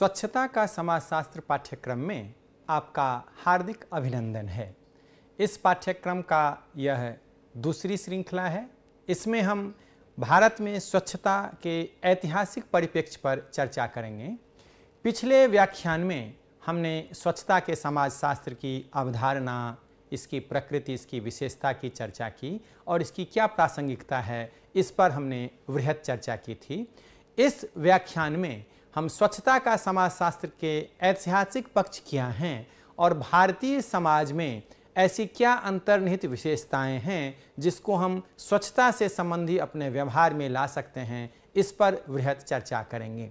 स्वच्छता का समाजशास्त्र पाठ्यक्रम में आपका हार्दिक अभिनंदन है इस पाठ्यक्रम का यह दूसरी श्रृंखला है इसमें हम भारत में स्वच्छता के ऐतिहासिक परिप्रेक्ष्य पर चर्चा करेंगे पिछले व्याख्यान में हमने स्वच्छता के समाजशास्त्र की अवधारणा इसकी प्रकृति इसकी विशेषता की चर्चा की और इसकी क्या प्रासंगिकता है इस पर हमने वृहद चर्चा की थी इस व्याख्यान में हम स्वच्छता का समाजशास्त्र के ऐतिहासिक पक्ष क्या हैं और भारतीय समाज में ऐसी क्या अंतर्निहित विशेषताएं हैं जिसको हम स्वच्छता से संबंधी अपने व्यवहार में ला सकते हैं इस पर वृहद चर्चा करेंगे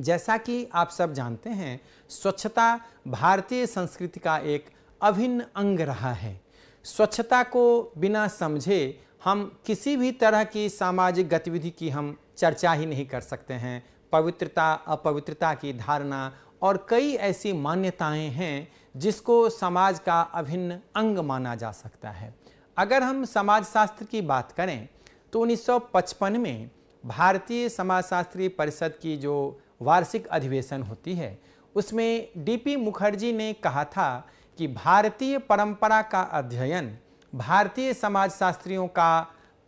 जैसा कि आप सब जानते हैं स्वच्छता भारतीय संस्कृति का एक अभिन्न अंग रहा है स्वच्छता को बिना समझे हम किसी भी तरह की सामाजिक गतिविधि की हम चर्चा ही नहीं कर सकते हैं पवित्रता अपवित्रता की धारणा और कई ऐसी मान्यताएं हैं जिसको समाज का अभिन्न अंग माना जा सकता है अगर हम समाजशास्त्र की बात करें तो 1955 में भारतीय समाजशास्त्री परिषद की जो वार्षिक अधिवेशन होती है उसमें डीपी मुखर्जी ने कहा था कि भारतीय परंपरा का अध्ययन भारतीय समाजशास्त्रियों का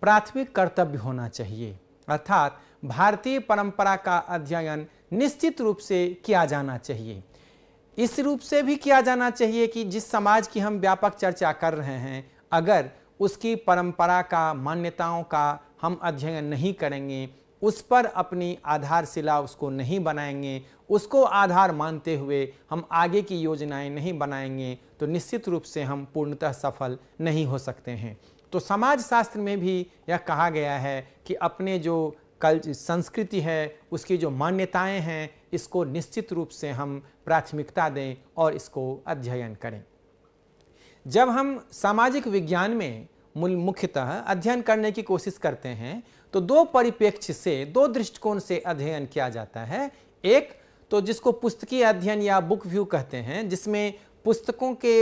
प्राथमिक कर्तव्य होना चाहिए अर्थात भारतीय परंपरा का अध्ययन निश्चित रूप से किया जाना चाहिए इस रूप से भी किया जाना चाहिए कि जिस समाज की हम व्यापक चर्चा कर रहे हैं अगर उसकी परंपरा का मान्यताओं का हम अध्ययन नहीं करेंगे उस पर अपनी आधारशिला उसको नहीं बनाएंगे उसको आधार मानते हुए हम आगे की योजनाएं नहीं बनाएंगे तो निश्चित रूप से हम पूर्णतः सफल नहीं हो सकते हैं तो समाज शास्त्र में भी यह कहा गया है कि अपने जो कल संस्कृति है उसकी जो मान्यताएं हैं इसको निश्चित रूप से हम प्राथमिकता दें और इसको अध्ययन करें जब हम सामाजिक विज्ञान में मूल मुख्यतः अध्ययन करने की कोशिश करते हैं तो दो परिप्रेक्ष्य से दो दृष्टिकोण से अध्ययन किया जाता है एक तो जिसको पुस्तकीय अध्ययन या बुक व्यू कहते हैं जिसमें पुस्तकों के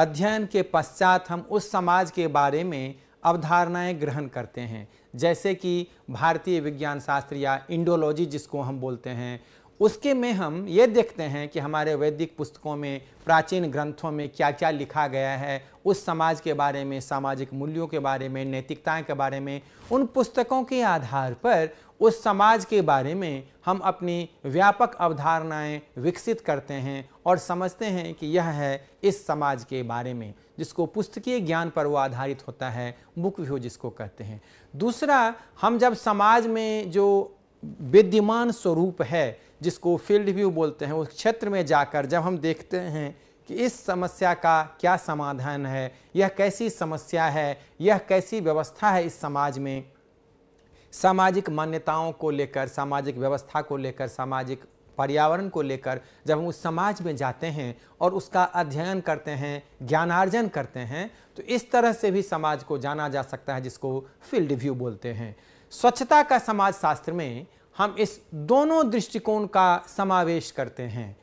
अध्ययन के पश्चात हम उस समाज के बारे में अवधारणाएं ग्रहण करते हैं जैसे कि भारतीय विज्ञान शास्त्र या इंडोलॉजी जिसको हम बोलते हैं उसके में हम ये देखते हैं कि हमारे वैदिक पुस्तकों में प्राचीन ग्रंथों में क्या क्या लिखा गया है उस समाज के बारे में सामाजिक मूल्यों के बारे में नैतिकताएं के बारे में उन पुस्तकों के आधार पर उस समाज के बारे में हम अपनी व्यापक अवधारणाएं विकसित करते हैं और समझते हैं कि यह है इस समाज के बारे में जिसको पुस्तकीय ज्ञान पर वो आधारित होता है बुक व्यू जिसको कहते हैं दूसरा हम जब समाज में जो विद्यमान स्वरूप है जिसको फील्ड व्यू बोलते हैं उस क्षेत्र में जाकर जब हम देखते हैं कि इस समस्या का क्या समाधान है यह कैसी समस्या है यह कैसी व्यवस्था है इस समाज में सामाजिक मान्यताओं को लेकर सामाजिक व्यवस्था को लेकर सामाजिक पर्यावरण को लेकर जब हम उस समाज में जाते हैं और उसका अध्ययन करते हैं ज्ञानार्जन करते हैं तो इस तरह से भी समाज को जाना जा सकता है जिसको फील्ड व्यू बोलते हैं स्वच्छता का समाज शास्त्र में हम इस दोनों दृष्टिकोण का समावेश करते हैं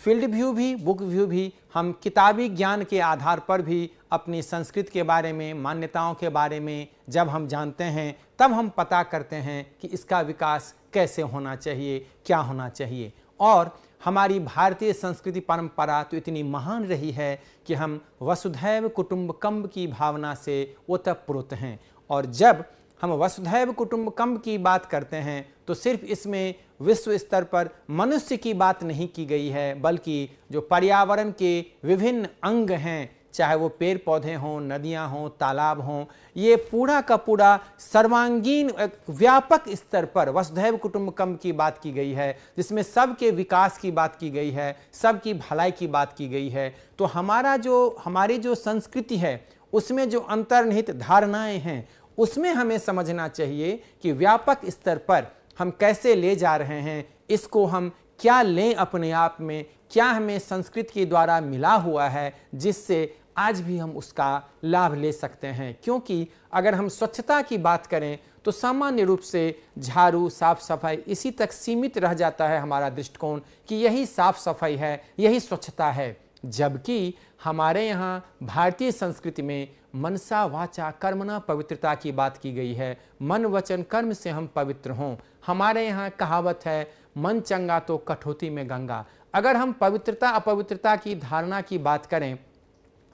फील्ड व्यू भी बुक व्यू भी हम किताबी ज्ञान के आधार पर भी अपनी संस्कृत के बारे में मान्यताओं के बारे में जब हम जानते हैं तब हम पता करते हैं कि इसका विकास कैसे होना चाहिए क्या होना चाहिए और हमारी भारतीय संस्कृति परंपरा तो इतनी महान रही है कि हम वसुधैव कुटुम्बकम्ब की भावना से ओतप्रोत हैं और जब हम वसुधैव कुटुम्बकम की बात करते हैं तो सिर्फ इसमें विश्व स्तर पर मनुष्य की बात नहीं की गई है बल्कि जो पर्यावरण के विभिन्न अंग हैं चाहे वो पेड़ पौधे हों नदियां हों तालाब हों ये पूरा का पूरा सर्वांगीण व्यापक स्तर पर वसुधैव कुटुम्बकम की बात की गई है जिसमें सबके विकास की बात की गई है सबकी भलाई की बात की गई है तो हमारा जो हमारी जो संस्कृति है उसमें जो अंतर्निहित धारणाएं हैं उसमें हमें समझना चाहिए कि व्यापक स्तर पर हम कैसे ले जा रहे हैं इसको हम क्या लें अपने आप में क्या हमें संस्कृत के द्वारा मिला हुआ है जिससे आज भी हम उसका लाभ ले सकते हैं क्योंकि अगर हम स्वच्छता की बात करें तो सामान्य रूप से झाड़ू साफ सफाई इसी तक सीमित रह जाता है हमारा दृष्टिकोण कि यही साफ सफाई है यही स्वच्छता है जबकि हमारे यहाँ भारतीय संस्कृति में मनसा वाचा कर्मना पवित्रता की बात की गई है मन वचन कर्म से हम पवित्र हों हमारे यहाँ कहावत है मन चंगा तो कठोती में गंगा अगर हम पवित्रता अपवित्रता की धारणा की बात करें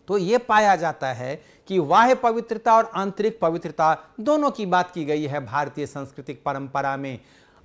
तो ये पाया जाता है कि वाह्य पवित्रता और आंतरिक पवित्रता दोनों की बात की गई है भारतीय सांस्कृतिक परंपरा में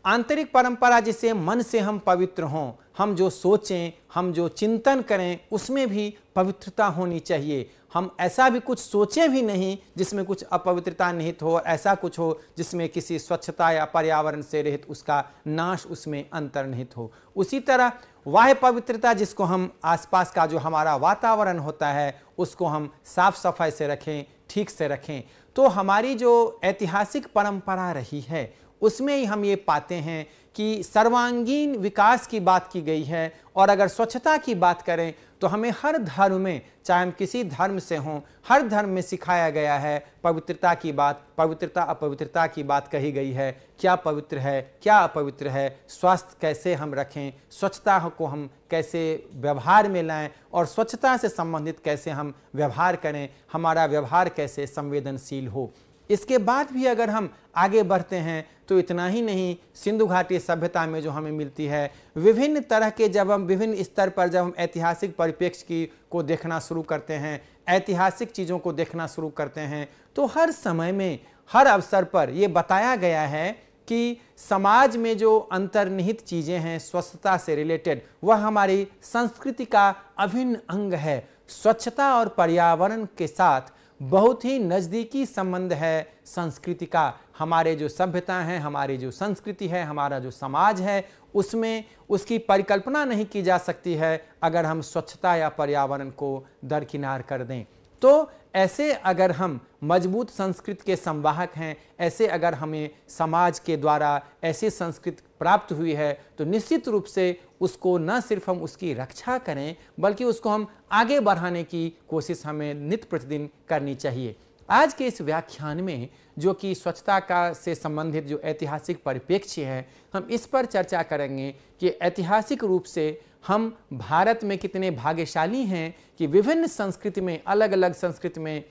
आंतरिक परंपरा जिसे मन से हम पवित्र हों हम जो सोचें हम जो चिंतन करें उसमें भी पवित्रता होनी चाहिए हम ऐसा भी कुछ सोचें भी नहीं जिसमें कुछ अपवित्रता निहित हो ऐसा कुछ हो जिसमें किसी स्वच्छता या पर्यावरण से रहित उसका नाश उसमें अंतर्निहित हो उसी तरह वह पवित्रता जिसको हम आसपास का जो हमारा वातावरण होता है उसको हम साफ सफाई से रखें ठीक से रखें तो हमारी जो ऐतिहासिक परंपरा रही है उसमें ही हम ये पाते हैं कि सर्वांगीण विकास की बात की गई है और अगर स्वच्छता की बात करें तो हमें हर धर्म में चाहे हम किसी धर्म से हों हर धर्म में सिखाया गया है पवित्रता की बात पवित्रता अपवित्रता की बात कही गई है क्या पवित्र है क्या अपवित्र है स्वास्थ्य कैसे हम रखें स्वच्छता को हम कैसे व्यवहार में लाएं और स्वच्छता से संबंधित कैसे हम व्यवहार करें हमारा व्यवहार कैसे संवेदनशील हो इसके बाद भी अगर हम आगे बढ़ते हैं तो इतना ही नहीं सिंधु घाटी सभ्यता में जो हमें मिलती है विभिन्न तरह के जब हम विभिन्न स्तर पर जब हम ऐतिहासिक परिप्रेक्ष्य की को देखना शुरू करते हैं ऐतिहासिक चीज़ों को देखना शुरू करते हैं तो हर समय में हर अवसर पर ये बताया गया है कि समाज में जो अंतर्निहित चीज़ें हैं स्वच्छता से रिलेटेड वह हमारी संस्कृति का अभिन्न अंग है स्वच्छता और पर्यावरण के साथ बहुत ही नज़दीकी संबंध है संस्कृति का हमारे जो सभ्यता है हमारी जो संस्कृति है हमारा जो समाज है उसमें उसकी परिकल्पना नहीं की जा सकती है अगर हम स्वच्छता या पर्यावरण को दरकिनार कर दें तो ऐसे अगर हम मजबूत संस्कृत के संवाहक हैं ऐसे अगर हमें समाज के द्वारा ऐसी संस्कृत प्राप्त हुई है तो निश्चित रूप से उसको न सिर्फ हम उसकी रक्षा करें बल्कि उसको हम आगे बढ़ाने की कोशिश हमें नित प्रतिदिन करनी चाहिए आज के इस व्याख्यान में जो कि स्वच्छता का से संबंधित जो ऐतिहासिक परिप्रेक्ष्य है हम इस पर चर्चा करेंगे कि ऐतिहासिक रूप से हम भारत में कितने भाग्यशाली हैं कि विभिन्न संस्कृति में अलग अलग संस्कृति में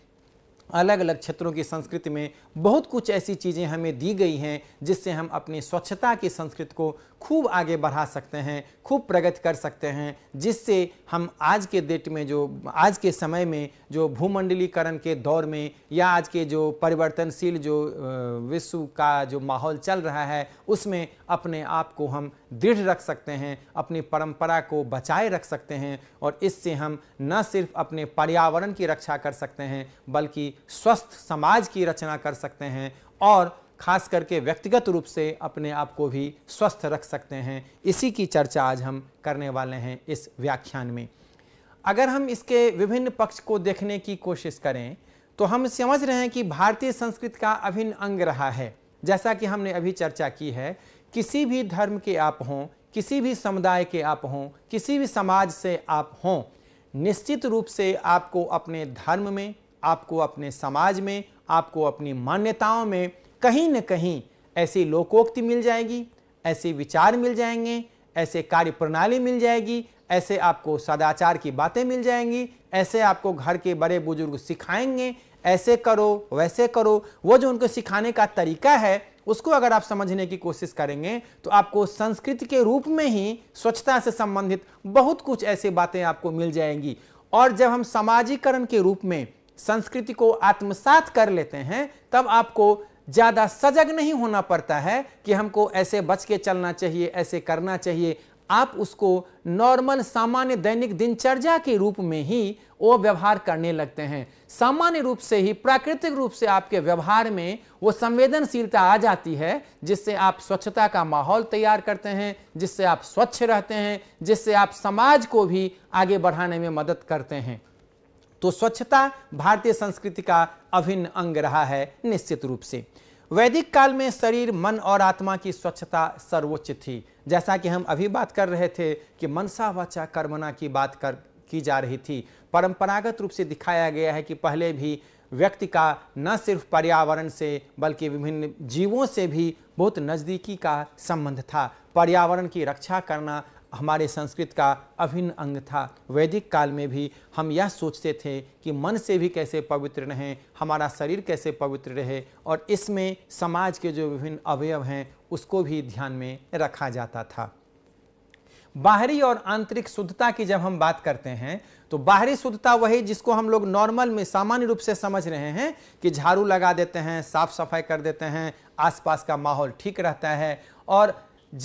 अलग अलग क्षेत्रों की संस्कृति में बहुत कुछ ऐसी चीज़ें हमें दी गई हैं जिससे हम अपनी स्वच्छता की संस्कृति को खूब आगे बढ़ा सकते हैं खूब प्रगति कर सकते हैं जिससे हम आज के डेट में जो आज के समय में जो भूमंडलीकरण के दौर में या आज के जो परिवर्तनशील जो विश्व का जो माहौल चल रहा है उसमें अपने आप को हम दृढ़ रख सकते हैं अपनी परंपरा को बचाए रख सकते हैं और इससे हम न सिर्फ अपने पर्यावरण की रक्षा कर सकते हैं बल्कि स्वस्थ समाज की रचना कर सकते हैं और खास करके व्यक्तिगत रूप से अपने आप को भी स्वस्थ रख सकते हैं इसी की चर्चा आज हम करने वाले हैं इस व्याख्यान में अगर हम इसके विभिन्न पक्ष को देखने की कोशिश करें तो हम समझ रहे हैं कि भारतीय संस्कृति का अभिन्न अंग रहा है जैसा कि हमने अभी चर्चा की है किसी भी धर्म के आप हों किसी भी समुदाय के आप हों किसी भी समाज से आप हों निश्चित रूप से आपको अपने धर्म में आपको अपने समाज में आपको अपनी मान्यताओं में कहीं न कहीं ऐसी लोकोक्ति मिल जाएगी ऐसे विचार मिल जाएंगे ऐसे कार्य प्रणाली मिल जाएगी ऐसे आपको सदाचार की बातें मिल जाएंगी ऐसे आपको घर के बड़े बुजुर्ग सिखाएंगे ऐसे करो वैसे करो वो जो उनको सिखाने का तरीका है उसको अगर आप समझने की कोशिश करेंगे तो आपको संस्कृति के रूप में ही स्वच्छता से संबंधित बहुत कुछ ऐसी बातें आपको मिल जाएंगी और जब हम समाजीकरण के रूप में संस्कृति को आत्मसात कर लेते हैं तब आपको ज़्यादा सजग नहीं होना पड़ता है कि हमको ऐसे बच के चलना चाहिए ऐसे करना चाहिए आप उसको नॉर्मल सामान्य दैनिक दिनचर्या के रूप में ही वो व्यवहार करने लगते हैं सामान्य रूप से ही प्राकृतिक रूप से आपके व्यवहार में वो संवेदनशीलता आ जाती है जिससे आप स्वच्छता का माहौल तैयार करते हैं जिससे आप स्वच्छ रहते हैं जिससे आप समाज को भी आगे बढ़ाने में मदद करते हैं तो स्वच्छता भारतीय संस्कृति का अभिन्न अंग रहा है निश्चित रूप से वैदिक काल में शरीर मन और आत्मा की स्वच्छता सर्वोच्च थी जैसा कि हम अभी बात कर रहे थे कि मनसा वाचा कर्मना की बात कर की जा रही थी परंपरागत रूप से दिखाया गया है कि पहले भी व्यक्ति का न सिर्फ पर्यावरण से बल्कि विभिन्न जीवों से भी बहुत नज़दीकी का संबंध था पर्यावरण की रक्षा करना हमारे संस्कृत का अभिन्न अंग था वैदिक काल में भी हम यह सोचते थे कि मन से भी कैसे पवित्र रहें हमारा शरीर कैसे पवित्र रहे और इसमें समाज के जो विभिन्न अवयव हैं उसको भी ध्यान में रखा जाता था बाहरी और आंतरिक शुद्धता की जब हम बात करते हैं तो बाहरी शुद्धता वही जिसको हम लोग नॉर्मल में सामान्य रूप से समझ रहे हैं कि झाड़ू लगा देते हैं साफ सफाई कर देते हैं आसपास का माहौल ठीक रहता है और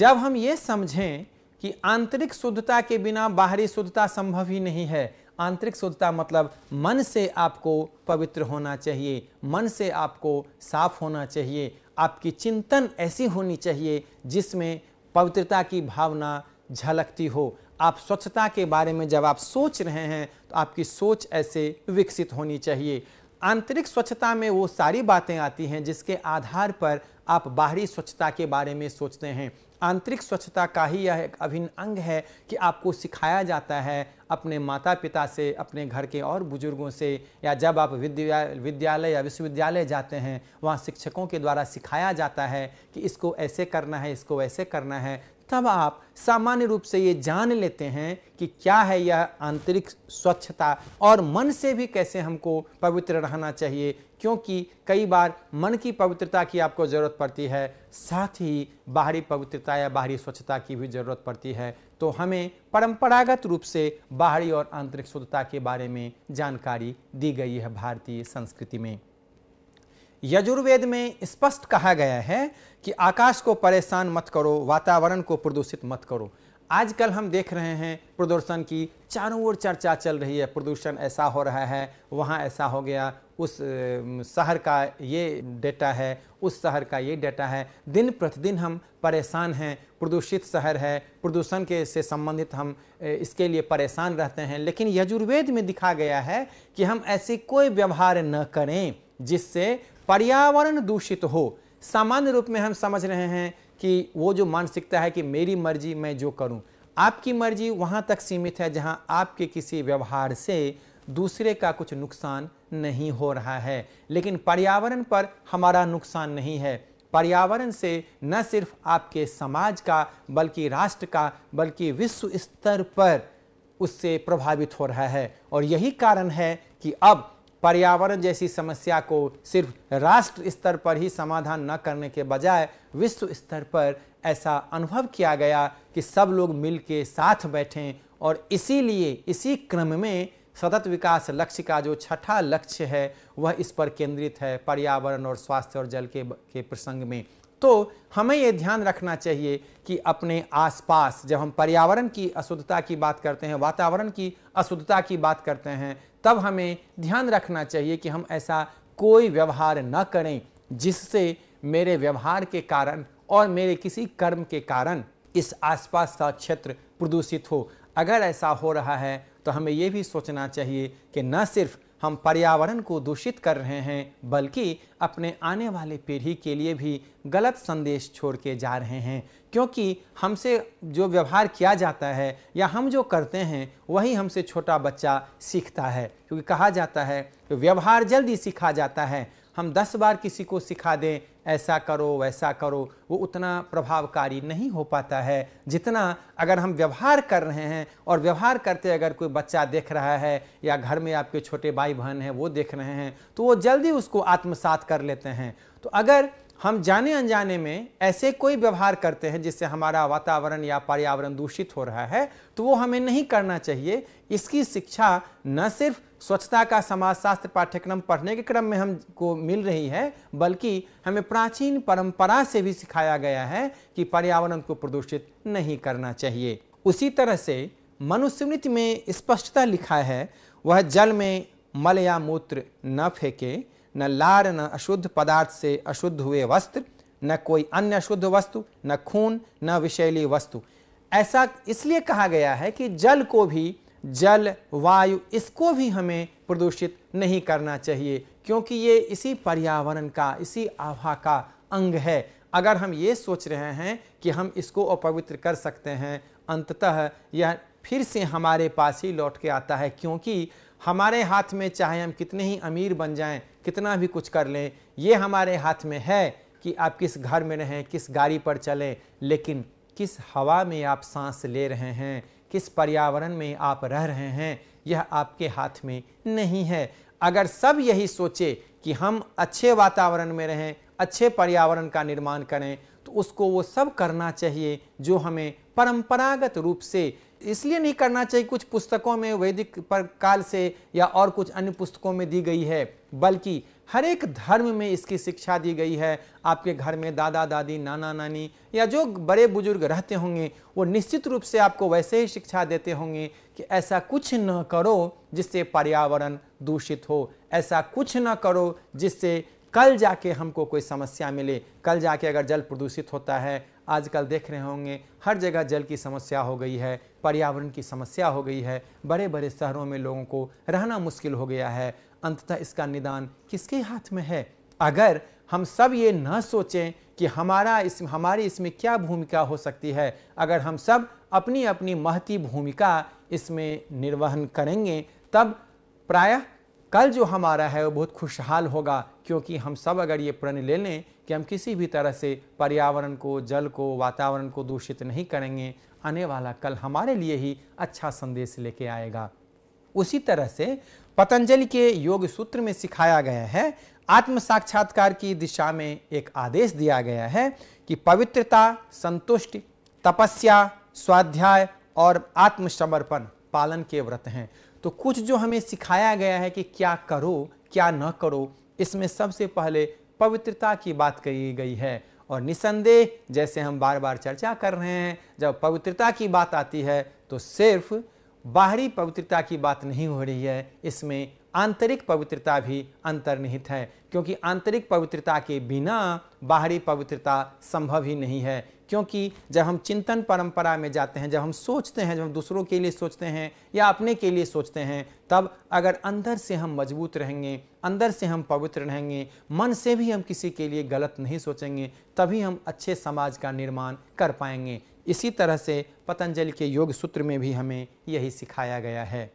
जब हम ये समझें कि आंतरिक शुद्धता के बिना बाहरी शुद्धता संभव ही नहीं है आंतरिक शुद्धता मतलब मन से आपको पवित्र होना चाहिए मन से आपको साफ होना चाहिए आपकी चिंतन ऐसी होनी चाहिए जिसमें पवित्रता की भावना झलकती हो आप स्वच्छता के बारे में जब आप सोच रहे हैं तो आपकी सोच ऐसे विकसित होनी चाहिए आंतरिक स्वच्छता में वो सारी बातें आती हैं जिसके आधार पर आप बाहरी स्वच्छता के बारे में सोचते हैं आंतरिक स्वच्छता का ही यह एक अभिन्न अंग है कि आपको सिखाया जाता है अपने माता पिता से अपने घर के और बुजुर्गों से या जब आप विद्या विद्यालय या विश्वविद्यालय जाते हैं वहाँ शिक्षकों के द्वारा सिखाया जाता है कि इसको ऐसे करना है इसको वैसे करना है तब आप सामान्य रूप से ये जान लेते हैं कि क्या है यह आंतरिक स्वच्छता और मन से भी कैसे हमको पवित्र रहना चाहिए क्योंकि कई बार मन की पवित्रता की आपको ज़रूरत पड़ती है साथ ही बाहरी पवित्रता या बाहरी स्वच्छता की भी ज़रूरत पड़ती है तो हमें परंपरागत रूप से बाहरी और आंतरिक शुद्धता के बारे में जानकारी दी गई है भारतीय संस्कृति में यजुर्वेद में स्पष्ट कहा गया है कि आकाश को परेशान मत करो वातावरण को प्रदूषित मत करो आजकल हम देख रहे हैं प्रदूषण की चारों ओर चर्चा चल रही है प्रदूषण ऐसा हो रहा है वहाँ ऐसा हो गया उस शहर का ये डेटा है उस शहर का ये डेटा है दिन प्रतिदिन हम परेशान हैं प्रदूषित शहर है प्रदूषण के से संबंधित हम इसके लिए परेशान रहते हैं लेकिन यजुर्वेद में दिखा गया है कि हम ऐसी कोई व्यवहार न करें जिससे पर्यावरण दूषित हो सामान्य रूप में हम समझ रहे हैं कि वो जो मानसिकता है कि मेरी मर्जी मैं जो करूं आपकी मर्जी वहां तक सीमित है जहां आपके किसी व्यवहार से दूसरे का कुछ नुकसान नहीं हो रहा है लेकिन पर्यावरण पर हमारा नुकसान नहीं है पर्यावरण से न सिर्फ आपके समाज का बल्कि राष्ट्र का बल्कि विश्व स्तर पर उससे प्रभावित हो रहा है और यही कारण है कि अब पर्यावरण जैसी समस्या को सिर्फ राष्ट्र स्तर पर ही समाधान न करने के बजाय विश्व स्तर पर ऐसा अनुभव किया गया कि सब लोग मिल के साथ बैठें और इसीलिए इसी क्रम में सतत विकास लक्ष्य का जो छठा लक्ष्य है वह इस पर केंद्रित है पर्यावरण और स्वास्थ्य और जल के के प्रसंग में तो हमें ये ध्यान रखना चाहिए कि अपने आसपास जब हम पर्यावरण की अशुद्धता की बात करते हैं वातावरण की अशुद्धता की बात करते हैं तब हमें ध्यान रखना चाहिए कि हम ऐसा कोई व्यवहार न करें जिससे मेरे व्यवहार के कारण और मेरे किसी कर्म के कारण इस आसपास का क्षेत्र प्रदूषित हो अगर ऐसा हो रहा है तो हमें ये भी सोचना चाहिए कि न सिर्फ हम पर्यावरण को दूषित कर रहे हैं बल्कि अपने आने वाले पीढ़ी के लिए भी गलत संदेश छोड़ के जा रहे हैं क्योंकि हमसे जो व्यवहार किया जाता है या हम जो करते हैं वही हमसे छोटा बच्चा सीखता है क्योंकि कहा जाता है व्यवहार जल्दी सीखा जाता है हम दस बार किसी को सिखा दें ऐसा करो वैसा करो वो उतना प्रभावकारी नहीं हो पाता है जितना अगर हम व्यवहार कर रहे हैं और व्यवहार करते अगर कोई बच्चा देख रहा है या घर में आपके छोटे भाई बहन हैं वो देख रहे हैं तो वो जल्दी उसको आत्मसात कर लेते हैं तो अगर हम जाने अनजाने में ऐसे कोई व्यवहार करते हैं जिससे हमारा वातावरण या पर्यावरण दूषित हो रहा है तो वो हमें नहीं करना चाहिए इसकी शिक्षा न सिर्फ स्वच्छता का समाजशास्त्र पाठ्यक्रम पढ़ने के क्रम में हमको मिल रही है बल्कि हमें प्राचीन परंपरा से भी सिखाया गया है कि पर्यावरण को प्रदूषित नहीं करना चाहिए उसी तरह से मनुस्मृति में स्पष्टता लिखा है वह जल में मल या मूत्र न फेंके न लार न अशुद्ध पदार्थ से अशुद्ध हुए वस्त्र न कोई अन्य अशुद्ध वस्तु न खून न विषैली वस्तु ऐसा इसलिए कहा गया है कि जल को भी जल वायु इसको भी हमें प्रदूषित नहीं करना चाहिए क्योंकि ये इसी पर्यावरण का इसी आभा का अंग है अगर हम ये सोच रहे हैं कि हम इसको अपवित्र कर सकते हैं अंततः यह फिर से हमारे पास ही लौट के आता है क्योंकि हमारे हाथ में चाहे हम कितने ही अमीर बन जाएं कितना भी कुछ कर लें ये हमारे हाथ में है कि आप किस घर में रहें किस गाड़ी पर चलें लेकिन किस हवा में आप सांस ले रहे हैं किस पर्यावरण में आप रह रहे हैं यह आपके हाथ में नहीं है अगर सब यही सोचे कि हम अच्छे वातावरण में रहें अच्छे पर्यावरण का निर्माण करें तो उसको वो सब करना चाहिए जो हमें परंपरागत रूप से इसलिए नहीं करना चाहिए कुछ पुस्तकों में वैदिक पर काल से या और कुछ अन्य पुस्तकों में दी गई है बल्कि हर एक धर्म में इसकी शिक्षा दी गई है आपके घर में दादा दादी नाना नानी या जो बड़े बुजुर्ग रहते होंगे वो निश्चित रूप से आपको वैसे ही शिक्षा देते होंगे कि ऐसा कुछ न करो जिससे पर्यावरण दूषित हो ऐसा कुछ न करो जिससे कल जाके हमको कोई समस्या मिले कल जाके अगर जल प्रदूषित होता है आजकल देख रहे होंगे हर जगह जल की समस्या हो गई है पर्यावरण की समस्या हो गई है बड़े बड़े शहरों में लोगों को रहना मुश्किल हो गया है अंततः इसका निदान किसके हाथ में है अगर हम सब ये न सोचें कि हमारा इस हमारी इसमें क्या भूमिका हो सकती है अगर हम सब अपनी अपनी महती भूमिका इसमें निर्वहन करेंगे तब प्रायः कल जो हमारा है वो बहुत खुशहाल होगा क्योंकि हम सब अगर ये प्रण ले लें कि हम किसी भी तरह से पर्यावरण को जल को वातावरण को दूषित नहीं करेंगे आने वाला कल हमारे लिए ही अच्छा संदेश लेके आएगा उसी तरह से पतंजलि के योग सूत्र में सिखाया गया है आत्म साक्षात्कार की दिशा में एक आदेश दिया गया है कि पवित्रता संतुष्टि तपस्या स्वाध्याय और आत्मसमर्पण पालन के व्रत हैं तो कुछ जो हमें सिखाया गया है कि क्या करो क्या न करो इसमें सबसे पहले पवित्रता की बात कही गई है और निसंदेह जैसे हम बार बार चर्चा कर रहे हैं जब पवित्रता की बात आती है तो सिर्फ़ बाहरी पवित्रता की बात नहीं हो रही है इसमें आंतरिक पवित्रता भी अंतर्निहित है क्योंकि आंतरिक पवित्रता के बिना बाहरी पवित्रता संभव ही नहीं है क्योंकि जब हम चिंतन परंपरा में जाते हैं जब हम सोचते हैं जब हम दूसरों के लिए सोचते हैं या अपने के लिए सोचते हैं तब अगर अंदर से हम मजबूत रहेंगे अंदर से हम पवित्र रहेंगे मन से भी हम किसी के लिए गलत नहीं सोचेंगे तभी हम अच्छे समाज का निर्माण कर पाएंगे इसी तरह से पतंजलि के योग सूत्र में भी हमें यही सिखाया गया है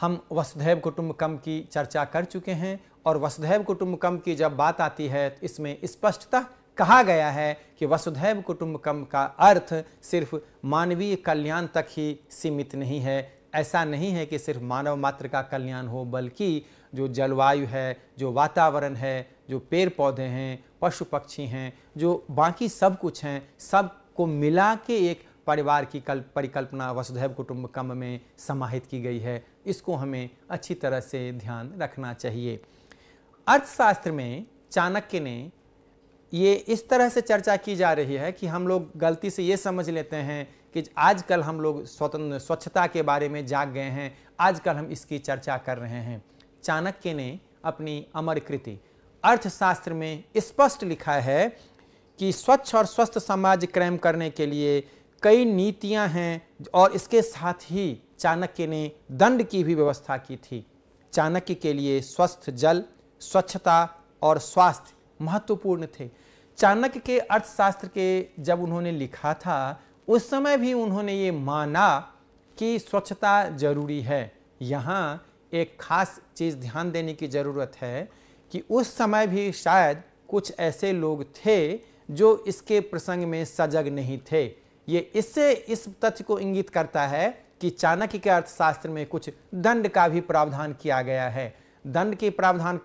हम वसुधैव कुटुम्बकम की चर्चा कर चुके हैं और वसुधैव कुटुम्बकम की जब बात आती है तो इसमें स्पष्टतः कहा गया है कि वसुधैव कुटुम्बकम का अर्थ सिर्फ मानवीय कल्याण तक ही सीमित नहीं है ऐसा नहीं है कि सिर्फ मानव मात्र का कल्याण हो बल्कि जो जलवायु है जो वातावरण है जो पेड़ पौधे हैं पशु पक्षी हैं जो बाकी सब कुछ हैं सब को मिला के एक परिवार की कल परिकल्पना वसुधैव कुटुम्बकम में समाहित की गई है इसको हमें अच्छी तरह से ध्यान रखना चाहिए अर्थशास्त्र में चाणक्य ने ये इस तरह से चर्चा की जा रही है कि हम लोग गलती से ये समझ लेते हैं कि आजकल हम लोग स्वतंत्र स्वच्छता के बारे में जाग गए हैं आजकल हम इसकी चर्चा कर रहे हैं चाणक्य ने अपनी अमर कृति अर्थशास्त्र में स्पष्ट लिखा है कि स्वच्छ और स्वस्थ समाज क्रैम करने के लिए कई नीतियां हैं और इसके साथ ही चाणक्य ने दंड की भी व्यवस्था की थी चाणक्य के लिए स्वस्थ जल स्वच्छता और स्वास्थ्य महत्वपूर्ण थे चाणक्य के अर्थशास्त्र के जब उन्होंने लिखा था उस समय भी उन्होंने ये माना कि स्वच्छता जरूरी है यहाँ एक खास चीज़ ध्यान देने की ज़रूरत है कि उस समय भी शायद कुछ ऐसे लोग थे जो इसके प्रसंग में सजग नहीं थे ये इससे इस तथ्य को इंगित करता है कि चाणक्य के अर्थशास्त्र में कुछ दंड का भी प्रावधान किया गया है दंड के प्रावधान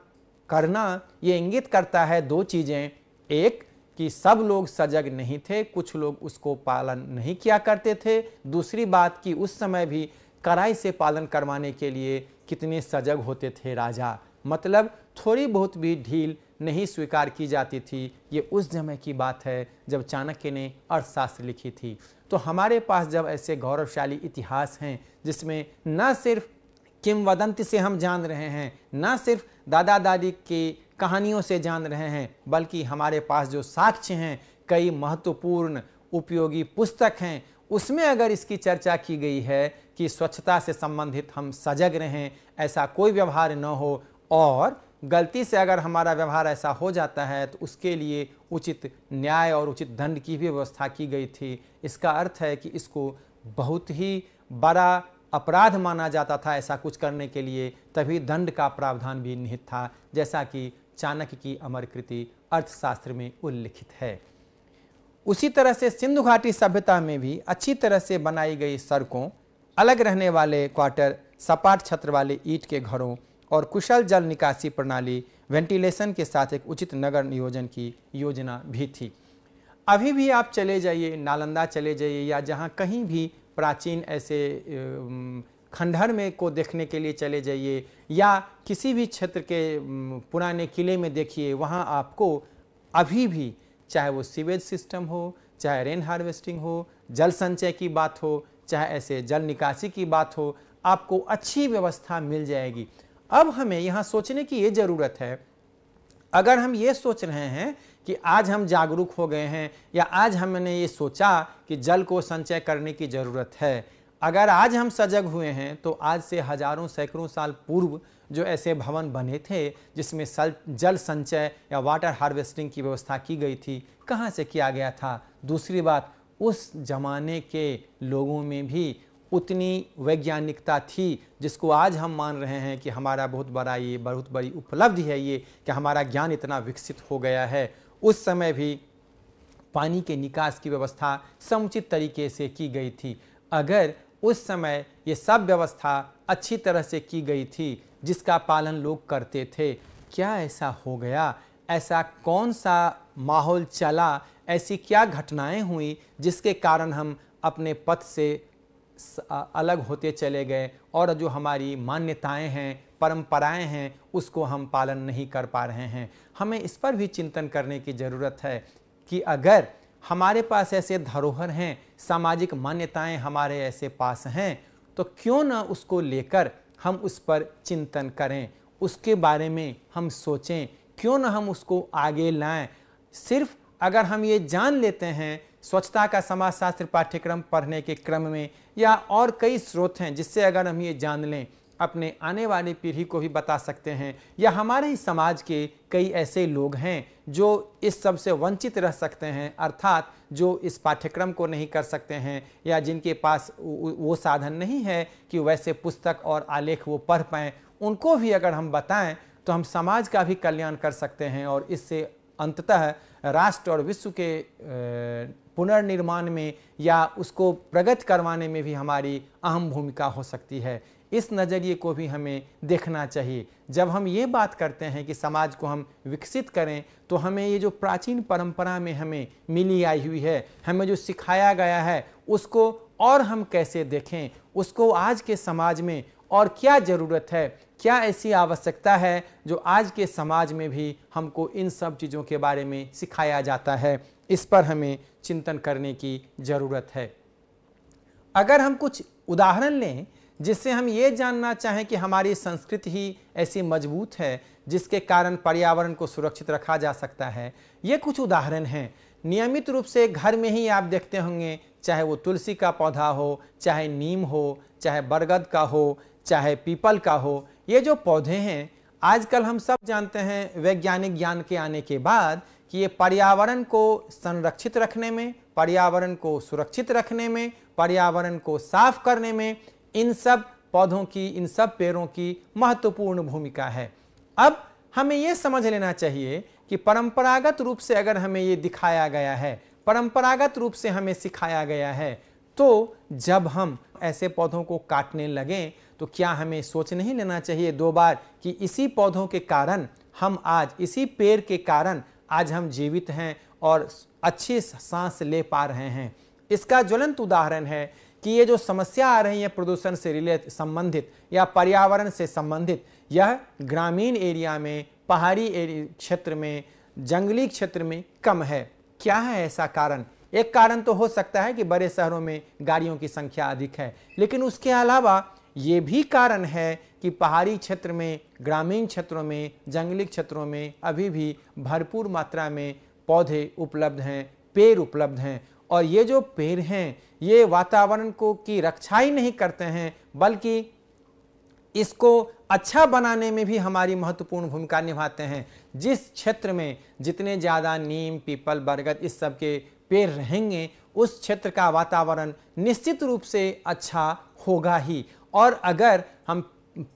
करना ये इंगित करता है दो चीज़ें एक कि सब लोग सजग नहीं थे कुछ लोग उसको पालन नहीं किया करते थे दूसरी बात कि उस समय भी कड़ाई से पालन करवाने के लिए कितने सजग होते थे राजा मतलब थोड़ी बहुत भी ढील नहीं स्वीकार की जाती थी ये उस समय की बात है जब चाणक्य ने अर्थशास्त्र लिखी थी तो हमारे पास जब ऐसे गौरवशाली इतिहास हैं जिसमें न सिर्फ किमवदंती से हम जान रहे हैं न सिर्फ दादा दादी की कहानियों से जान रहे हैं बल्कि हमारे पास जो साक्ष्य हैं कई महत्वपूर्ण उपयोगी पुस्तक हैं उसमें अगर इसकी चर्चा की गई है कि स्वच्छता से संबंधित हम सजग रहें ऐसा कोई व्यवहार न हो और गलती से अगर हमारा व्यवहार ऐसा हो जाता है तो उसके लिए उचित न्याय और उचित दंड की भी व्यवस्था की गई थी इसका अर्थ है कि इसको बहुत ही बड़ा अपराध माना जाता था ऐसा कुछ करने के लिए तभी दंड का प्रावधान भी निहित था जैसा कि चाणक्य की अमर कृति अर्थशास्त्र में उल्लिखित है उसी तरह से सिंधु घाटी सभ्यता में भी अच्छी तरह से बनाई गई सड़कों अलग रहने वाले क्वार्टर सपाट छत्र वाले ईट के घरों और कुशल जल निकासी प्रणाली वेंटिलेशन के साथ एक उचित नगर नियोजन की योजना भी थी अभी भी आप चले जाइए नालंदा चले जाइए या जहाँ कहीं भी प्राचीन ऐसे खंडहर में को देखने के लिए चले जाइए या किसी भी क्षेत्र के पुराने किले में देखिए वहाँ आपको अभी भी चाहे वो सीवेज सिस्टम हो चाहे रेन हार्वेस्टिंग हो जल संचय की बात हो चाहे ऐसे जल निकासी की बात हो आपको अच्छी व्यवस्था मिल जाएगी अब हमें यहाँ सोचने की ये ज़रूरत है अगर हम ये सोच रहे हैं कि आज हम जागरूक हो गए हैं या आज हमने ये सोचा कि जल को संचय करने की ज़रूरत है अगर आज हम सजग हुए हैं तो आज से हजारों सैकड़ों साल पूर्व जो ऐसे भवन बने थे जिसमें सल जल संचय या वाटर हार्वेस्टिंग की व्यवस्था की गई थी कहाँ से किया गया था दूसरी बात उस जमाने के लोगों में भी उतनी वैज्ञानिकता थी जिसको आज हम मान रहे हैं कि हमारा बहुत बड़ा ये बहुत बड़ी उपलब्धि है ये कि हमारा ज्ञान इतना विकसित हो गया है उस समय भी पानी के निकास की व्यवस्था समुचित तरीके से की गई थी अगर उस समय ये सब व्यवस्था अच्छी तरह से की गई थी जिसका पालन लोग करते थे क्या ऐसा हो गया ऐसा कौन सा माहौल चला ऐसी क्या घटनाएं हुई जिसके कारण हम अपने पथ से अलग होते चले गए और जो हमारी मान्यताएं हैं परंपराएं हैं उसको हम पालन नहीं कर पा रहे हैं हमें इस पर भी चिंतन करने की ज़रूरत है कि अगर हमारे पास ऐसे धरोहर हैं सामाजिक मान्यताएं हमारे ऐसे पास हैं तो क्यों ना उसको लेकर हम उस पर चिंतन करें उसके बारे में हम सोचें क्यों ना हम उसको आगे लाएं सिर्फ अगर हम ये जान लेते हैं स्वच्छता का समाजशास्त्र पाठ्यक्रम पढ़ने के क्रम में या और कई स्रोत हैं जिससे अगर हम ये जान लें अपने आने वाली पीढ़ी को भी बता सकते हैं या हमारे ही समाज के कई ऐसे लोग हैं जो इस सब से वंचित रह सकते हैं अर्थात जो इस पाठ्यक्रम को नहीं कर सकते हैं या जिनके पास वो साधन नहीं है कि वैसे पुस्तक और आलेख वो पढ़ पाएँ उनको भी अगर हम बताएं तो हम समाज का भी कल्याण कर सकते हैं और इससे अंततः राष्ट्र और विश्व के पुनर्निर्माण में या उसको प्रगत करवाने में भी हमारी अहम भूमिका हो सकती है इस नज़रिए को भी हमें देखना चाहिए जब हम ये बात करते हैं कि समाज को हम विकसित करें तो हमें ये जो प्राचीन परंपरा में हमें मिली आई हुई है हमें जो सिखाया गया है उसको और हम कैसे देखें उसको आज के समाज में और क्या ज़रूरत है क्या ऐसी आवश्यकता है जो आज के समाज में भी हमको इन सब चीज़ों के बारे में सिखाया जाता है इस पर हमें चिंतन करने की ज़रूरत है अगर हम कुछ उदाहरण लें जिससे हम ये जानना चाहें कि हमारी संस्कृति ही ऐसी मजबूत है जिसके कारण पर्यावरण को सुरक्षित रखा जा सकता है ये कुछ उदाहरण हैं नियमित रूप से घर में ही आप देखते होंगे चाहे वो तुलसी का पौधा हो चाहे नीम हो चाहे बरगद का हो चाहे पीपल का हो ये जो पौधे हैं आजकल हम सब जानते हैं वैज्ञानिक ज्ञान के आने के बाद कि ये पर्यावरण को संरक्षित रखने में पर्यावरण को सुरक्षित रखने में पर्यावरण को साफ करने में इन सब पौधों की इन सब पेड़ों की महत्वपूर्ण भूमिका है अब हमें ये समझ लेना चाहिए कि परंपरागत रूप से अगर हमें ये दिखाया गया है परंपरागत रूप से हमें सिखाया गया है तो जब हम ऐसे पौधों को काटने लगें तो क्या हमें सोच नहीं लेना चाहिए दो बार कि इसी पौधों के कारण हम आज इसी पेड़ के कारण आज हम जीवित हैं और अच्छी सांस ले पा रहे हैं इसका ज्वलंत उदाहरण है कि ये जो समस्या आ रही है प्रदूषण से रिलेट संबंधित या पर्यावरण से संबंधित यह ग्रामीण एरिया में पहाड़ी क्षेत्र में जंगली क्षेत्र में कम है क्या है ऐसा कारण एक कारण तो हो सकता है कि बड़े शहरों में गाड़ियों की संख्या अधिक है लेकिन उसके अलावा ये भी कारण है कि पहाड़ी क्षेत्र में ग्रामीण क्षेत्रों में जंगली क्षेत्रों में अभी भी भरपूर मात्रा में पौधे उपलब्ध हैं पेड़ उपलब्ध हैं और ये जो पेड़ हैं ये वातावरण को की रक्षा ही नहीं करते हैं बल्कि इसको अच्छा बनाने में भी हमारी महत्वपूर्ण भूमिका निभाते हैं जिस क्षेत्र में जितने ज़्यादा नीम पीपल बरगद इस सब के पेड़ रहेंगे उस क्षेत्र का वातावरण निश्चित रूप से अच्छा होगा ही और अगर हम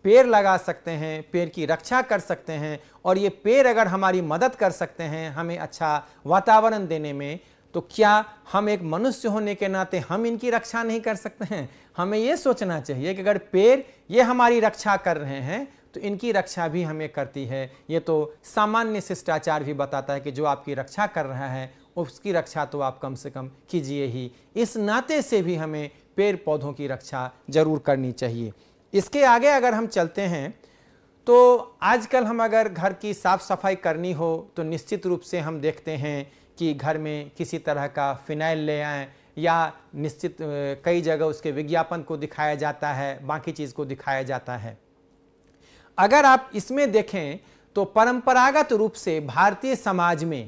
पेड़ लगा सकते हैं पेड़ की रक्षा कर सकते हैं और ये पेड़ अगर हमारी मदद कर सकते हैं हमें अच्छा वातावरण देने में तो क्या हम एक मनुष्य होने के नाते हम इनकी रक्षा नहीं कर सकते हैं हमें ये सोचना चाहिए कि अगर पेड़ ये हमारी रक्षा कर रहे हैं तो इनकी रक्षा भी हमें करती है ये तो सामान्य शिष्टाचार भी बताता है कि जो आपकी रक्षा कर रहा है उसकी रक्षा तो आप कम से कम कीजिए ही इस नाते से भी हमें पेड़ पौधों की रक्षा जरूर करनी चाहिए इसके आगे अगर हम चलते हैं तो आजकल हम अगर घर की साफ़ सफाई करनी हो तो निश्चित रूप से हम देखते हैं कि घर में किसी तरह का फिनाइल ले आएँ या निश्चित कई जगह उसके विज्ञापन को दिखाया जाता है बाकी चीज़ को दिखाया जाता है अगर आप इसमें देखें तो परंपरागत रूप से भारतीय समाज में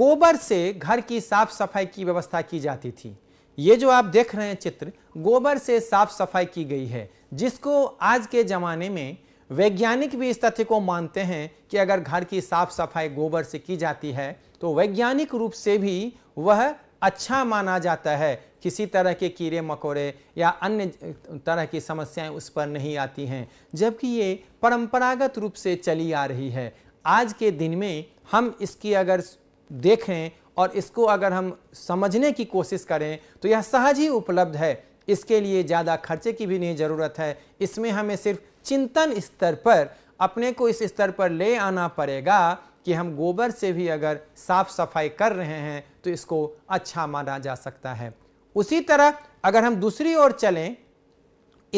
गोबर से घर की साफ सफाई की व्यवस्था की जाती थी ये जो आप देख रहे हैं चित्र गोबर से साफ सफाई की गई है जिसको आज के ज़माने में वैज्ञानिक भी इस तथ्य को मानते हैं कि अगर घर की साफ सफाई गोबर से की जाती है तो वैज्ञानिक रूप से भी वह अच्छा माना जाता है किसी तरह के कीड़े मकोड़े या अन्य तरह की समस्याएं उस पर नहीं आती हैं जबकि ये परंपरागत रूप से चली आ रही है आज के दिन में हम इसकी अगर देखें और इसको अगर हम समझने की कोशिश करें तो यह सहज ही उपलब्ध है इसके लिए ज़्यादा खर्चे की भी नहीं ज़रूरत है इसमें हमें सिर्फ चिंतन स्तर पर अपने को इस स्तर पर ले आना पड़ेगा कि हम गोबर से भी अगर साफ सफाई कर रहे हैं तो इसको अच्छा माना जा सकता है उसी तरह अगर हम दूसरी ओर चलें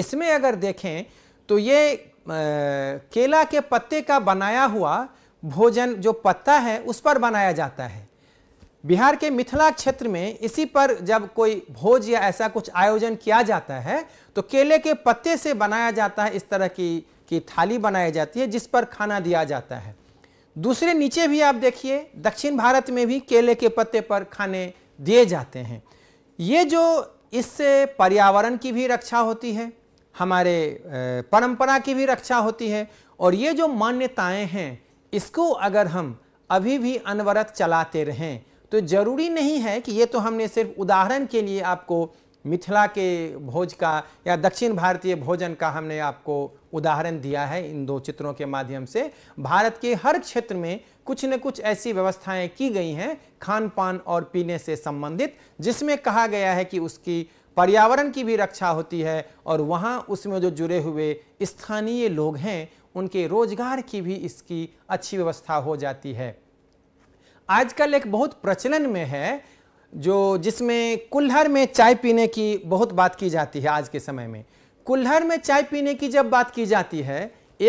इसमें अगर देखें तो ये आ, केला के पत्ते का बनाया हुआ भोजन जो पत्ता है उस पर बनाया जाता है बिहार के मिथिला क्षेत्र में इसी पर जब कोई भोज या ऐसा कुछ आयोजन किया जाता है तो केले के पत्ते से बनाया जाता है इस तरह की की थाली बनाई जाती है जिस पर खाना दिया जाता है दूसरे नीचे भी आप देखिए दक्षिण भारत में भी केले के पत्ते पर खाने दिए जाते हैं ये जो इससे पर्यावरण की भी रक्षा होती है हमारे परंपरा की भी रक्षा होती है और ये जो मान्यताएं हैं इसको अगर हम अभी भी अनवरत चलाते रहें तो जरूरी नहीं है कि ये तो हमने सिर्फ उदाहरण के लिए आपको मिथिला के भोज का या दक्षिण भारतीय भोजन का हमने आपको उदाहरण दिया है इन दो चित्रों के माध्यम से भारत के हर क्षेत्र में कुछ न कुछ ऐसी व्यवस्थाएं की गई हैं खान पान और पीने से संबंधित जिसमें कहा गया है कि उसकी पर्यावरण की भी रक्षा होती है और वहाँ उसमें जो जुड़े हुए स्थानीय लोग हैं उनके रोजगार की भी इसकी अच्छी व्यवस्था हो जाती है आजकल एक बहुत प्रचलन में है जो जिसमें कुल्हर में चाय पीने की बहुत बात की जाती है आज के समय में कुल्हर में चाय पीने की जब बात की जाती है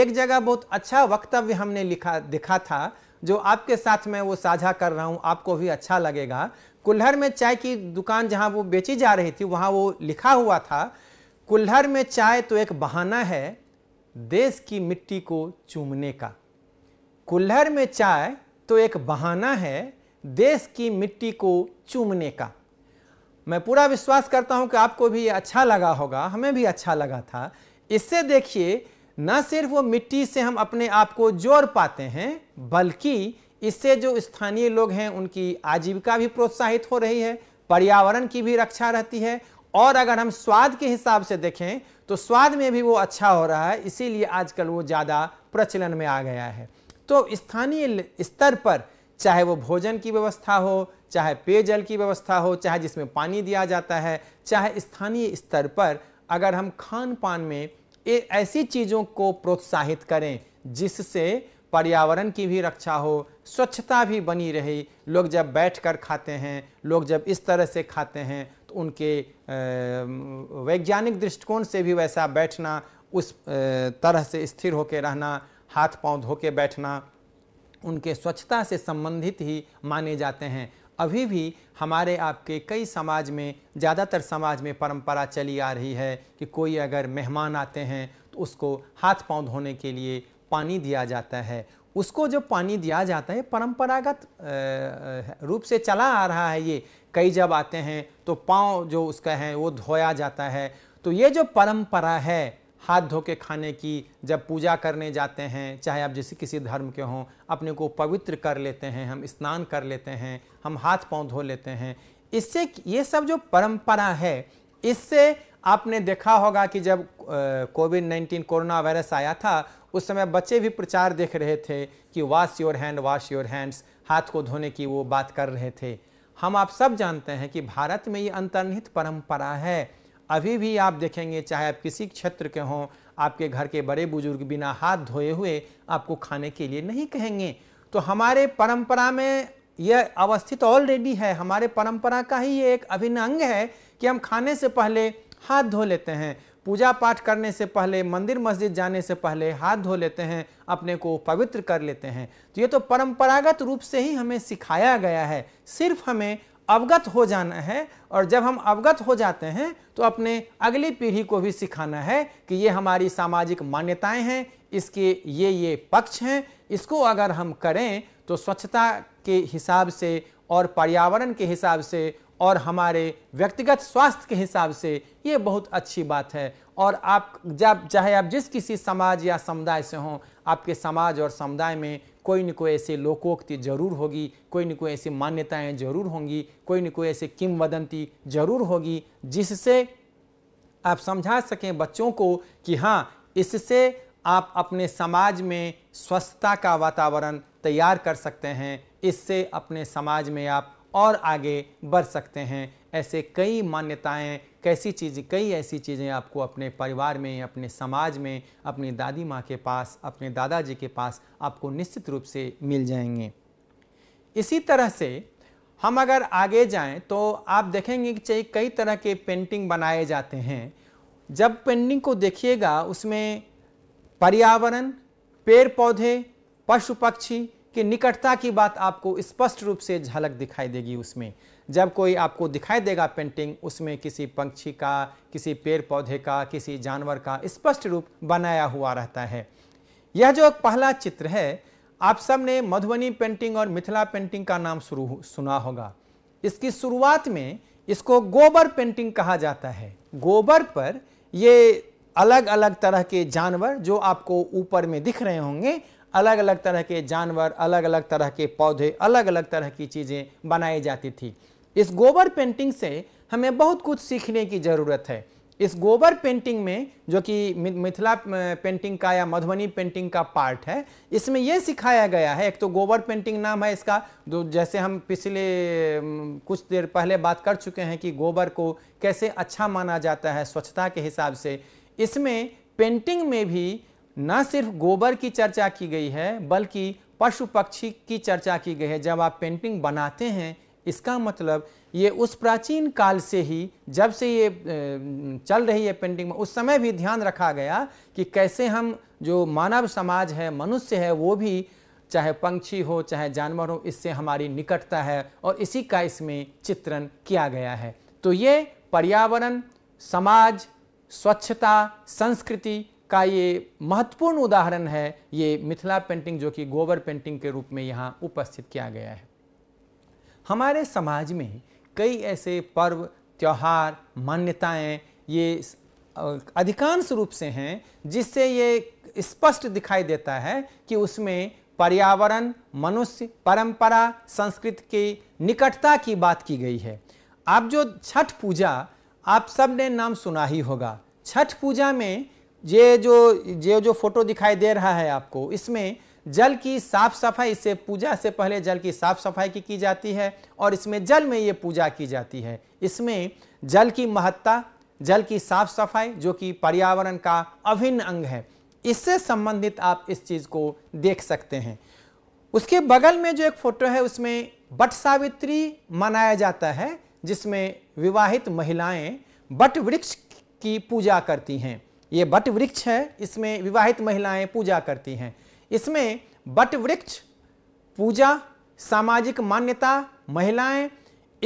एक जगह बहुत अच्छा वक्तव्य हमने लिखा दिखा था जो आपके साथ मैं वो साझा कर रहा हूँ आपको भी अच्छा लगेगा कुल्हर में चाय की दुकान जहाँ वो बेची जा रही थी वहाँ वो लिखा हुआ था कुल्हर में चाय तो एक बहाना है देश की मिट्टी को चूमने का कुल्हर में चाय तो एक बहाना है देश की मिट्टी को चूमने का मैं पूरा विश्वास करता हूं कि आपको भी ये अच्छा लगा होगा हमें भी अच्छा लगा था इससे देखिए न सिर्फ वो मिट्टी से हम अपने आप को जोड़ पाते हैं बल्कि इससे जो स्थानीय लोग हैं उनकी आजीविका भी प्रोत्साहित हो रही है पर्यावरण की भी रक्षा रहती है और अगर हम स्वाद के हिसाब से देखें तो स्वाद में भी वो अच्छा हो रहा है इसीलिए आजकल वो ज़्यादा प्रचलन में आ गया है तो स्थानीय स्तर पर चाहे वो भोजन की व्यवस्था हो चाहे पेयजल की व्यवस्था हो चाहे जिसमें पानी दिया जाता है चाहे स्थानीय स्तर पर अगर हम खान पान में ए, ऐसी चीज़ों को प्रोत्साहित करें जिससे पर्यावरण की भी रक्षा हो स्वच्छता भी बनी रही लोग जब बैठकर खाते हैं लोग जब इस तरह से खाते हैं तो उनके वैज्ञानिक दृष्टिकोण से भी वैसा बैठना उस तरह से स्थिर होकर रहना हाथ पांव धो के बैठना उनके स्वच्छता से संबंधित ही माने जाते हैं अभी भी हमारे आपके कई समाज में ज़्यादातर समाज में परंपरा चली आ रही है कि कोई अगर मेहमान आते हैं तो उसको हाथ पांव धोने के लिए पानी दिया जाता है उसको जो पानी दिया जाता है परंपरागत रूप से चला आ रहा है ये कई जब आते हैं तो पाँव जो उसका है वो धोया जाता है तो ये जो परंपरा है हाथ धो के खाने की जब पूजा करने जाते हैं चाहे आप जैसे किसी धर्म के हों अपने को पवित्र कर लेते हैं हम स्नान कर लेते हैं हम हाथ पांव धो लेते हैं इससे ये सब जो परंपरा है इससे आपने देखा होगा कि जब कोविड नाइन्टीन कोरोना वायरस आया था उस समय बच्चे भी प्रचार देख रहे थे कि wash your hand wash your hands हाथ को धोने की वो बात कर रहे थे हम आप सब जानते हैं कि भारत में ये अंतर्निहित परंपरा है अभी भी आप देखेंगे चाहे आप किसी क्षेत्र के हों आपके घर के बड़े बुजुर्ग बिना हाथ धोए हुए आपको खाने के लिए नहीं कहेंगे तो हमारे परंपरा में यह अवस्थित ऑलरेडी है हमारे परंपरा का ही ये एक अभिन्न अंग है कि हम खाने से पहले हाथ धो लेते हैं पूजा पाठ करने से पहले मंदिर मस्जिद जाने से पहले हाथ धो लेते हैं अपने को पवित्र कर लेते हैं तो ये तो परंपरागत रूप से ही हमें सिखाया गया है सिर्फ हमें अवगत हो जाना है और जब हम अवगत हो जाते हैं तो अपने अगली पीढ़ी को भी सिखाना है कि ये हमारी सामाजिक मान्यताएं हैं इसके ये ये पक्ष हैं इसको अगर हम करें तो स्वच्छता के हिसाब से और पर्यावरण के हिसाब से और हमारे व्यक्तिगत स्वास्थ्य के हिसाब से ये बहुत अच्छी बात है और आप जब चाहे आप जिस किसी समाज या समुदाय से हों आपके समाज और समुदाय में कोई न कोई ऐसी लोकोक्ति जरूर होगी कोई न कोई ऐसी मान्यताएं जरूर होंगी कोई न कोई ऐसी किमवदंती जरूर होगी जिससे आप समझा सकें बच्चों को कि हाँ इससे आप अपने समाज में स्वस्थता का वातावरण तैयार कर सकते हैं इससे अपने समाज में आप और आगे बढ़ सकते हैं ऐसे कई मान्यताएं कैसी चीज़ कई ऐसी चीज़ें आपको अपने परिवार में अपने समाज में अपनी दादी माँ के पास अपने दादाजी के पास आपको निश्चित रूप से मिल जाएंगे इसी तरह से हम अगर आगे जाएं तो आप देखेंगे कि कई तरह के पेंटिंग बनाए जाते हैं जब पेंटिंग को देखिएगा उसमें पर्यावरण पेड़ पौधे पशु पक्षी कि निकटता की बात आपको स्पष्ट रूप से झलक दिखाई देगी उसमें जब कोई आपको दिखाई देगा पेंटिंग उसमें किसी पंक्षी का किसी पेड़ पौधे का किसी जानवर का स्पष्ट रूप बनाया हुआ रहता है यह जो पहला चित्र है आप सब ने मधुबनी पेंटिंग और मिथिला पेंटिंग का नाम शुरू सुना होगा इसकी शुरुआत में इसको गोबर पेंटिंग कहा जाता है गोबर पर ये अलग अलग तरह के जानवर जो आपको ऊपर में दिख रहे होंगे अलग अलग तरह के जानवर अलग अलग तरह के पौधे अलग अलग तरह की चीज़ें बनाई जाती थी इस गोबर पेंटिंग से हमें बहुत कुछ सीखने की ज़रूरत है इस गोबर पेंटिंग में जो कि मिथिला पेंटिंग का या मधुबनी पेंटिंग का पार्ट है इसमें यह सिखाया गया है एक तो गोबर पेंटिंग नाम है इसका जो जैसे हम पिछले कुछ देर पहले बात कर चुके हैं कि गोबर को कैसे अच्छा माना जाता है स्वच्छता के हिसाब से इसमें पेंटिंग में भी न सिर्फ गोबर की चर्चा की गई है बल्कि पशु पक्षी की चर्चा की गई है जब आप पेंटिंग बनाते हैं इसका मतलब ये उस प्राचीन काल से ही जब से ये चल रही है पेंटिंग में उस समय भी ध्यान रखा गया कि कैसे हम जो मानव समाज है मनुष्य है वो भी चाहे पंक्षी हो चाहे जानवर हो इससे हमारी निकटता है और इसी का इसमें चित्रण किया गया है तो ये पर्यावरण समाज स्वच्छता संस्कृति का ये महत्वपूर्ण उदाहरण है ये मिथिला पेंटिंग जो कि गोबर पेंटिंग के रूप में यहाँ उपस्थित किया गया है हमारे समाज में कई ऐसे पर्व त्यौहार मान्यताएं ये अधिकांश रूप से हैं जिससे ये स्पष्ट दिखाई देता है कि उसमें पर्यावरण मनुष्य परंपरा संस्कृति की निकटता की बात की गई है आप जो छठ पूजा आप सब ने नाम सुना ही होगा छठ पूजा में ये जो ये जो फोटो दिखाई दे रहा है आपको इसमें जल की साफ सफाई इससे पूजा से पहले जल की साफ सफाई की की जाती है और इसमें जल में ये पूजा की जाती है इसमें जल की महत्ता जल की साफ सफाई जो कि पर्यावरण का अभिन्न अंग है इससे संबंधित आप इस चीज़ को देख सकते हैं उसके बगल में जो एक फोटो है उसमें बट सावित्री मनाया जाता है जिसमें विवाहित महिलाएं बट वृक्ष की पूजा करती हैं ये बट वृक्ष है इसमें विवाहित महिलाएं पूजा करती हैं इसमें बट वृक्ष पूजा सामाजिक मान्यता महिलाएं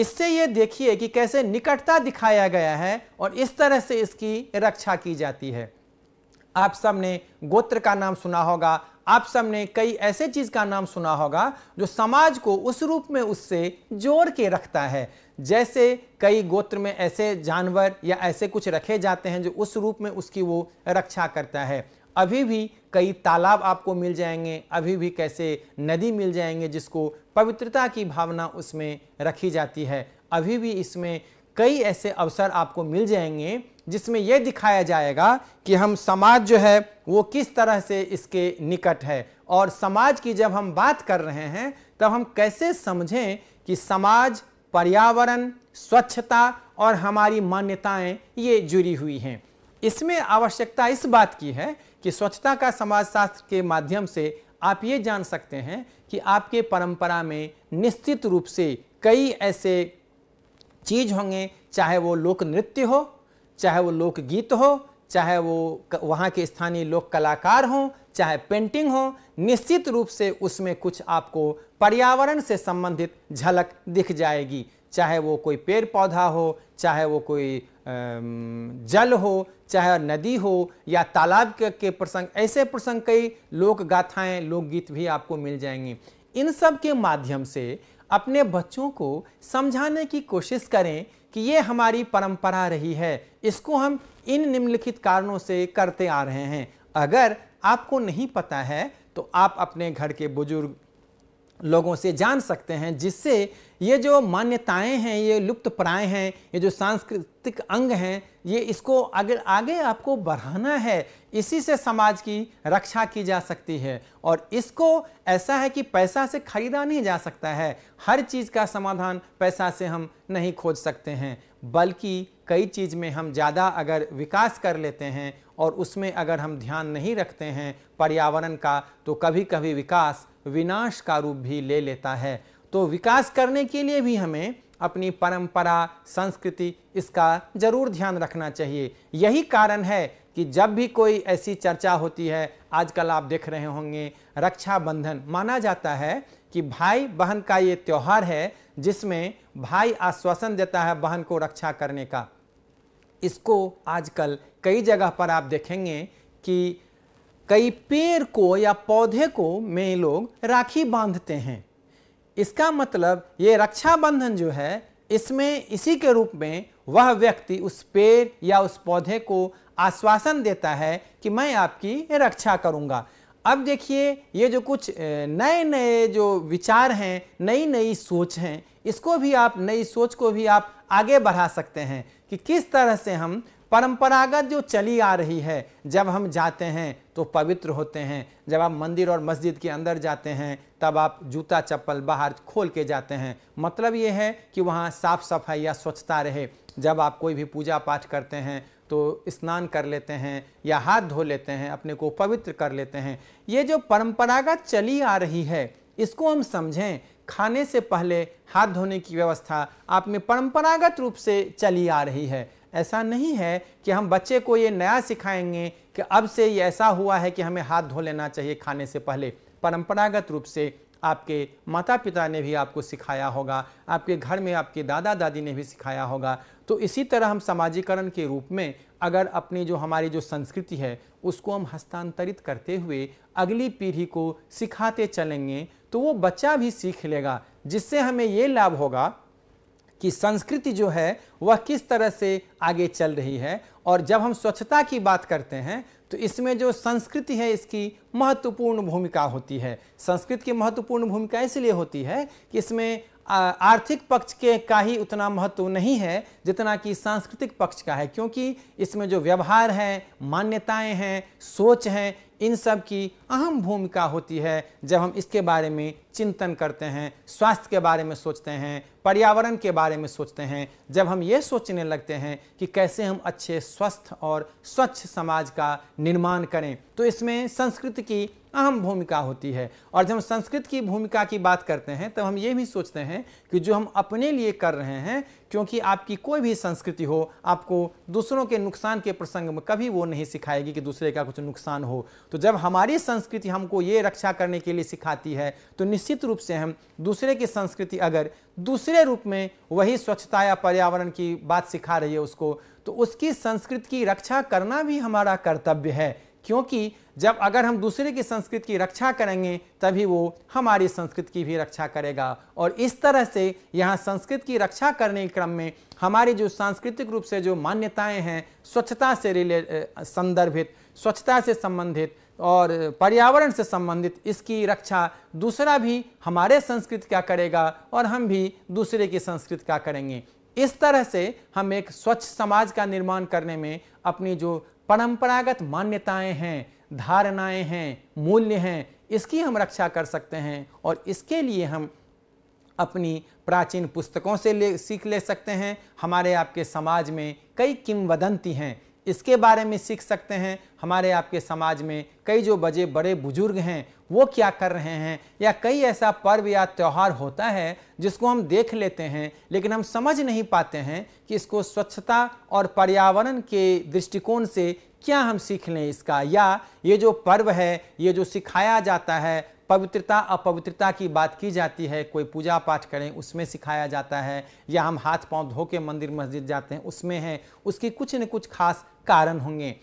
इससे ये देखिए कि कैसे निकटता दिखाया गया है और इस तरह से इसकी रक्षा की जाती है आप सबने गोत्र का नाम सुना होगा आप सबने कई ऐसे चीज का नाम सुना होगा जो समाज को उस रूप में उससे जोड़ के रखता है जैसे कई गोत्र में ऐसे जानवर या ऐसे कुछ रखे जाते हैं जो उस रूप में उसकी वो रक्षा करता है अभी भी कई तालाब आपको मिल जाएंगे अभी भी कैसे नदी मिल जाएंगे जिसको पवित्रता की भावना उसमें रखी जाती है अभी भी इसमें कई ऐसे अवसर आपको मिल जाएंगे जिसमें यह दिखाया जाएगा कि हम समाज जो है वो किस तरह से इसके निकट है और समाज की जब हम बात कर रहे हैं तब हम कैसे समझें कि समाज पर्यावरण स्वच्छता और हमारी मान्यताएं ये जुड़ी हुई हैं इसमें आवश्यकता इस बात की है कि स्वच्छता का समाजशास्त्र के माध्यम से आप ये जान सकते हैं कि आपके परंपरा में निश्चित रूप से कई ऐसे चीज़ होंगे चाहे वो लोक नृत्य हो चाहे वो लोकगीत हो चाहे वो वहाँ के स्थानीय लोक कलाकार हों चाहे पेंटिंग हो निश्चित रूप से उसमें कुछ आपको पर्यावरण से संबंधित झलक दिख जाएगी चाहे वो कोई पेड़ पौधा हो चाहे वो कोई जल हो चाहे नदी हो या तालाब के प्रसंग ऐसे प्रसंग कई लोक गाथाएं लोकगीत भी आपको मिल जाएंगी इन सब के माध्यम से अपने बच्चों को समझाने की कोशिश करें कि ये हमारी परंपरा रही है इसको हम इन निम्नलिखित कारणों से करते आ रहे हैं अगर आपको नहीं पता है तो आप अपने घर के बुजुर्ग लोगों से जान सकते हैं जिससे ये जो मान्यताएं हैं ये लुप्त प्राय हैं ये जो सांस्कृतिक अंग हैं ये इसको अगर आगे आपको बढ़ाना है इसी से समाज की रक्षा की जा सकती है और इसको ऐसा है कि पैसा से खरीदा नहीं जा सकता है हर चीज़ का समाधान पैसा से हम नहीं खोज सकते हैं बल्कि कई चीज़ में हम ज़्यादा अगर विकास कर लेते हैं और उसमें अगर हम ध्यान नहीं रखते हैं पर्यावरण का तो कभी कभी विकास विनाश का रूप भी ले लेता है तो विकास करने के लिए भी हमें अपनी परंपरा संस्कृति इसका जरूर ध्यान रखना चाहिए यही कारण है कि जब भी कोई ऐसी चर्चा होती है आजकल आप देख रहे होंगे रक्षाबंधन माना जाता है कि भाई बहन का ये त्यौहार है जिसमें भाई आश्वासन देता है बहन को रक्षा करने का इसको आजकल कई जगह पर आप देखेंगे कि कई पेड़ को या पौधे को में लोग राखी बांधते हैं इसका मतलब ये रक्षाबंधन जो है इसमें इसी के रूप में वह व्यक्ति उस पेड़ या उस पौधे को आश्वासन देता है कि मैं आपकी रक्षा करूंगा अब देखिए ये जो कुछ नए नए जो विचार हैं नई नई सोच हैं इसको भी आप नई सोच को भी आप आगे बढ़ा सकते हैं कि किस तरह से हम परंपरागत जो चली आ रही है जब हम जाते हैं तो पवित्र होते हैं जब आप मंदिर और मस्जिद के अंदर जाते हैं तब आप जूता चप्पल बाहर खोल के जाते हैं मतलब ये है कि वहाँ साफ़ सफाई या स्वच्छता रहे जब आप कोई भी पूजा पाठ करते हैं तो स्नान कर लेते हैं या हाथ धो लेते हैं अपने को पवित्र कर लेते हैं ये जो परंपरागत चली आ रही है इसको हम समझें खाने से पहले हाथ धोने की व्यवस्था आप में परंपरागत रूप से चली आ रही है ऐसा नहीं है कि हम बच्चे को ये नया सिखाएंगे कि अब से ये ऐसा हुआ है कि हमें हाथ धो लेना चाहिए खाने से पहले परंपरागत रूप से आपके माता पिता ने भी आपको सिखाया होगा आपके घर में आपके दादा दादी ने भी सिखाया होगा तो इसी तरह हम समाजीकरण के रूप में अगर अपनी जो हमारी जो संस्कृति है उसको हम हस्तांतरित करते हुए अगली पीढ़ी को सिखाते चलेंगे तो वो बच्चा भी सीख लेगा जिससे हमें ये लाभ होगा कि संस्कृति जो है वह किस तरह से आगे चल रही है और जब हम स्वच्छता की बात करते हैं तो इसमें जो संस्कृति है इसकी महत्वपूर्ण भूमिका होती है संस्कृत की महत्वपूर्ण भूमिका इसलिए होती है कि इसमें आर्थिक पक्ष के का ही उतना महत्व नहीं है जितना कि सांस्कृतिक पक्ष का है क्योंकि इसमें जो व्यवहार है मान्यताएं हैं सोच हैं इन सब की अहम भूमिका होती है जब हम इसके बारे में चिंतन करते हैं स्वास्थ्य के बारे में सोचते हैं पर्यावरण के बारे में सोचते हैं जब हम ये सोचने लगते हैं कि कैसे हम अच्छे स्वस्थ और स्वच्छ समाज का निर्माण करें तो इसमें संस्कृति की अहम भूमिका होती है और जब हम संस्कृत की भूमिका की बात करते हैं तब तो हम ये भी सोचते हैं कि जो हम अपने लिए कर रहे हैं क्योंकि आपकी कोई भी संस्कृति हो आपको दूसरों के नुकसान के प्रसंग में कभी वो नहीं सिखाएगी कि दूसरे का कुछ नुकसान हो तो जब हमारी संस्कृति हमको ये रक्षा करने के लिए सिखाती है तो निश्चित रूप से हम दूसरे की संस्कृति अगर दूसरे रूप में वही स्वच्छता या पर्यावरण की बात सिखा रही है उसको तो उसकी संस्कृति की रक्षा करना भी हमारा कर्तव्य है क्योंकि जब अगर हम दूसरे की संस्कृति की रक्षा करेंगे तभी वो हमारी संस्कृति की भी रक्षा करेगा और इस तरह से यहाँ संस्कृत की रक्षा करने के क्रम में हमारी जो सांस्कृतिक रूप से जो मान्यताएं हैं स्वच्छता से रिले संदर्भित स्वच्छता से संबंधित और पर्यावरण से संबंधित इसकी रक्षा दूसरा भी हमारे संस्कृति का करेगा और हम भी दूसरे की संस्कृति का करेंगे इस तरह से हम एक स्वच्छ समाज का निर्माण करने में अपनी जो परंपरागत मान्यताएं हैं धारणाएं हैं मूल्य हैं इसकी हम रक्षा कर सकते हैं और इसके लिए हम अपनी प्राचीन पुस्तकों से ले सीख ले सकते हैं हमारे आपके समाज में कई किंवदंती हैं इसके बारे में सीख सकते हैं हमारे आपके समाज में कई जो बजे बड़े बुजुर्ग हैं वो क्या कर रहे हैं या कई ऐसा पर्व या त्यौहार होता है जिसको हम देख लेते हैं लेकिन हम समझ नहीं पाते हैं कि इसको स्वच्छता और पर्यावरण के दृष्टिकोण से क्या हम सीख लें इसका या ये जो पर्व है ये जो सिखाया जाता है पवित्रता अपवित्रता की बात की जाती है कोई पूजा पाठ करें उसमें सिखाया जाता है या हम हाथ पांव धो के मंदिर मस्जिद जाते हैं उसमें है उसके कुछ न कुछ खास कारण होंगे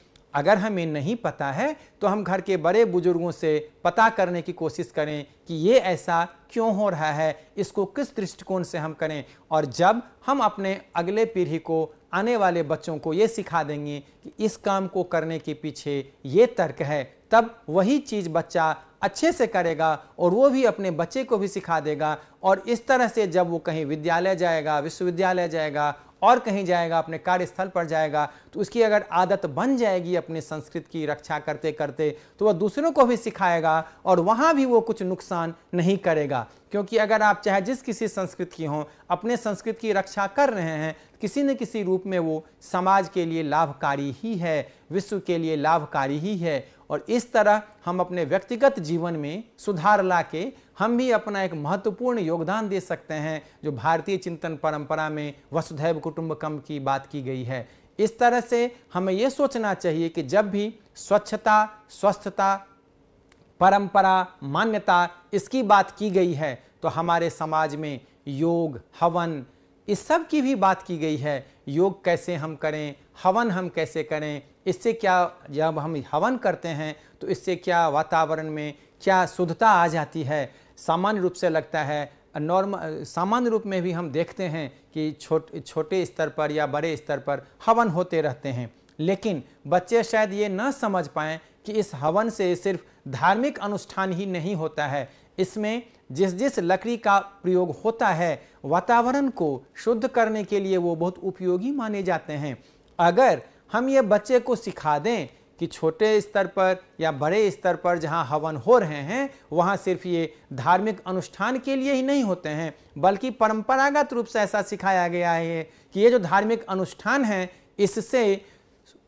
अगर हमें नहीं पता है तो हम घर के बड़े बुजुर्गों से पता करने की कोशिश करें कि ये ऐसा क्यों हो रहा है इसको किस दृष्टिकोण से हम करें और जब हम अपने अगले पीढ़ी को आने वाले बच्चों को ये सिखा देंगे कि इस काम को करने के पीछे ये तर्क है तब वही चीज़ बच्चा अच्छे से करेगा और वो भी अपने बच्चे को भी सिखा देगा और इस तरह से जब वो कहीं विद्यालय जाएगा विश्वविद्यालय जाएगा और कहीं जाएगा अपने कार्यस्थल पर जाएगा तो उसकी अगर आदत बन जाएगी अपने संस्कृत की रक्षा करते करते तो वह दूसरों को भी सिखाएगा और वहाँ भी वो कुछ नुकसान नहीं करेगा क्योंकि अगर आप चाहे जिस किसी संस्कृत की हों अपने संस्कृत की रक्षा कर रहे हैं किसी न किसी रूप में वो समाज के लिए लाभकारी ही है विश्व के लिए लाभकारी ही है और इस तरह हम अपने व्यक्तिगत जीवन में सुधार ला के हम भी अपना एक महत्वपूर्ण योगदान दे सकते हैं जो भारतीय चिंतन परंपरा में वसुधैव कुटुंबकम की बात की गई है इस तरह से हमें ये सोचना चाहिए कि जब भी स्वच्छता स्वस्थता परंपरा मान्यता इसकी बात की गई है तो हमारे समाज में योग हवन इस सब की भी बात की गई है योग कैसे हम करें हवन हम कैसे करें इससे क्या जब हम हवन करते हैं तो इससे क्या वातावरण में क्या शुद्धता आ जाती है सामान्य रूप से लगता है नॉर्मल सामान्य रूप में भी हम देखते हैं कि छोट छोटे स्तर पर या बड़े स्तर पर हवन होते रहते हैं लेकिन बच्चे शायद ये न समझ पाएँ कि इस हवन से सिर्फ धार्मिक अनुष्ठान ही नहीं होता है इसमें जिस जिस लकड़ी का प्रयोग होता है वातावरण को शुद्ध करने के लिए वो बहुत उपयोगी माने जाते हैं अगर हम ये बच्चे को सिखा दें कि छोटे स्तर पर या बड़े स्तर पर जहाँ हवन हो रहे हैं वहाँ सिर्फ ये धार्मिक अनुष्ठान के लिए ही नहीं होते हैं बल्कि परंपरागत रूप से ऐसा सिखाया गया है कि ये जो धार्मिक अनुष्ठान हैं इससे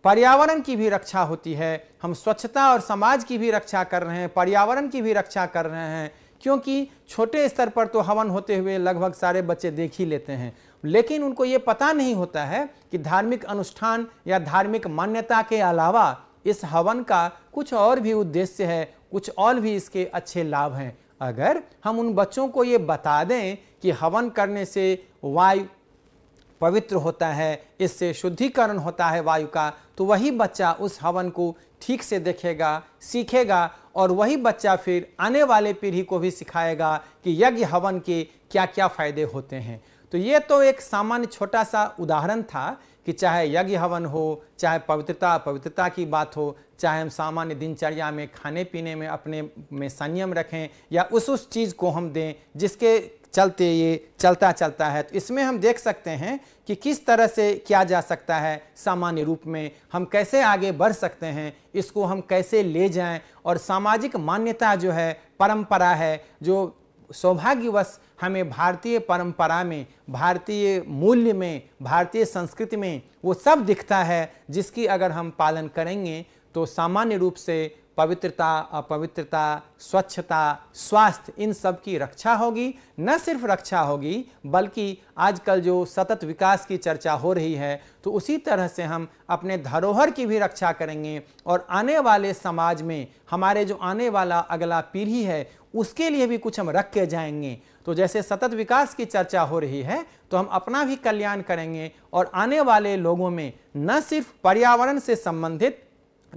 पर्यावरण की भी रक्षा होती है हम स्वच्छता और समाज की भी रक्षा कर रहे हैं पर्यावरण की भी रक्षा कर रहे हैं क्योंकि छोटे स्तर पर तो हवन होते हुए लगभग सारे बच्चे देख ही लेते हैं लेकिन उनको ये पता नहीं होता है कि धार्मिक अनुष्ठान या धार्मिक मान्यता के अलावा इस हवन का कुछ और भी उद्देश्य है कुछ और भी इसके अच्छे लाभ हैं अगर हम उन बच्चों को ये बता दें कि हवन करने से वायु पवित्र होता है इससे शुद्धिकरण होता है वायु का तो वही बच्चा उस हवन को ठीक से देखेगा सीखेगा और वही बच्चा फिर आने वाले पीढ़ी को भी सिखाएगा कि यज्ञ हवन के क्या क्या फ़ायदे होते हैं तो ये तो एक सामान्य छोटा सा उदाहरण था कि चाहे यज्ञ हवन हो चाहे पवित्रता पवित्रता की बात हो चाहे हम सामान्य दिनचर्या में खाने पीने में अपने में संयम रखें या उस उस चीज़ को हम दें जिसके चलते ये चलता चलता है तो इसमें हम देख सकते हैं कि किस तरह से किया जा सकता है सामान्य रूप में हम कैसे आगे बढ़ सकते हैं इसको हम कैसे ले जाएं और सामाजिक मान्यता जो है परंपरा है जो सौभाग्यवश हमें भारतीय परंपरा में भारतीय मूल्य में भारतीय संस्कृति में वो सब दिखता है जिसकी अगर हम पालन करेंगे तो सामान्य रूप से पवित्रता अपवित्रता स्वच्छता स्वास्थ्य इन सब की रक्षा होगी न सिर्फ रक्षा होगी बल्कि आजकल जो सतत विकास की चर्चा हो रही है तो उसी तरह से हम अपने धरोहर की भी रक्षा करेंगे और आने वाले समाज में हमारे जो आने वाला अगला पीढ़ी है उसके लिए भी कुछ हम रख के जाएंगे तो जैसे सतत विकास की चर्चा हो रही है तो हम अपना भी कल्याण करेंगे और आने वाले लोगों में न सिर्फ पर्यावरण से संबंधित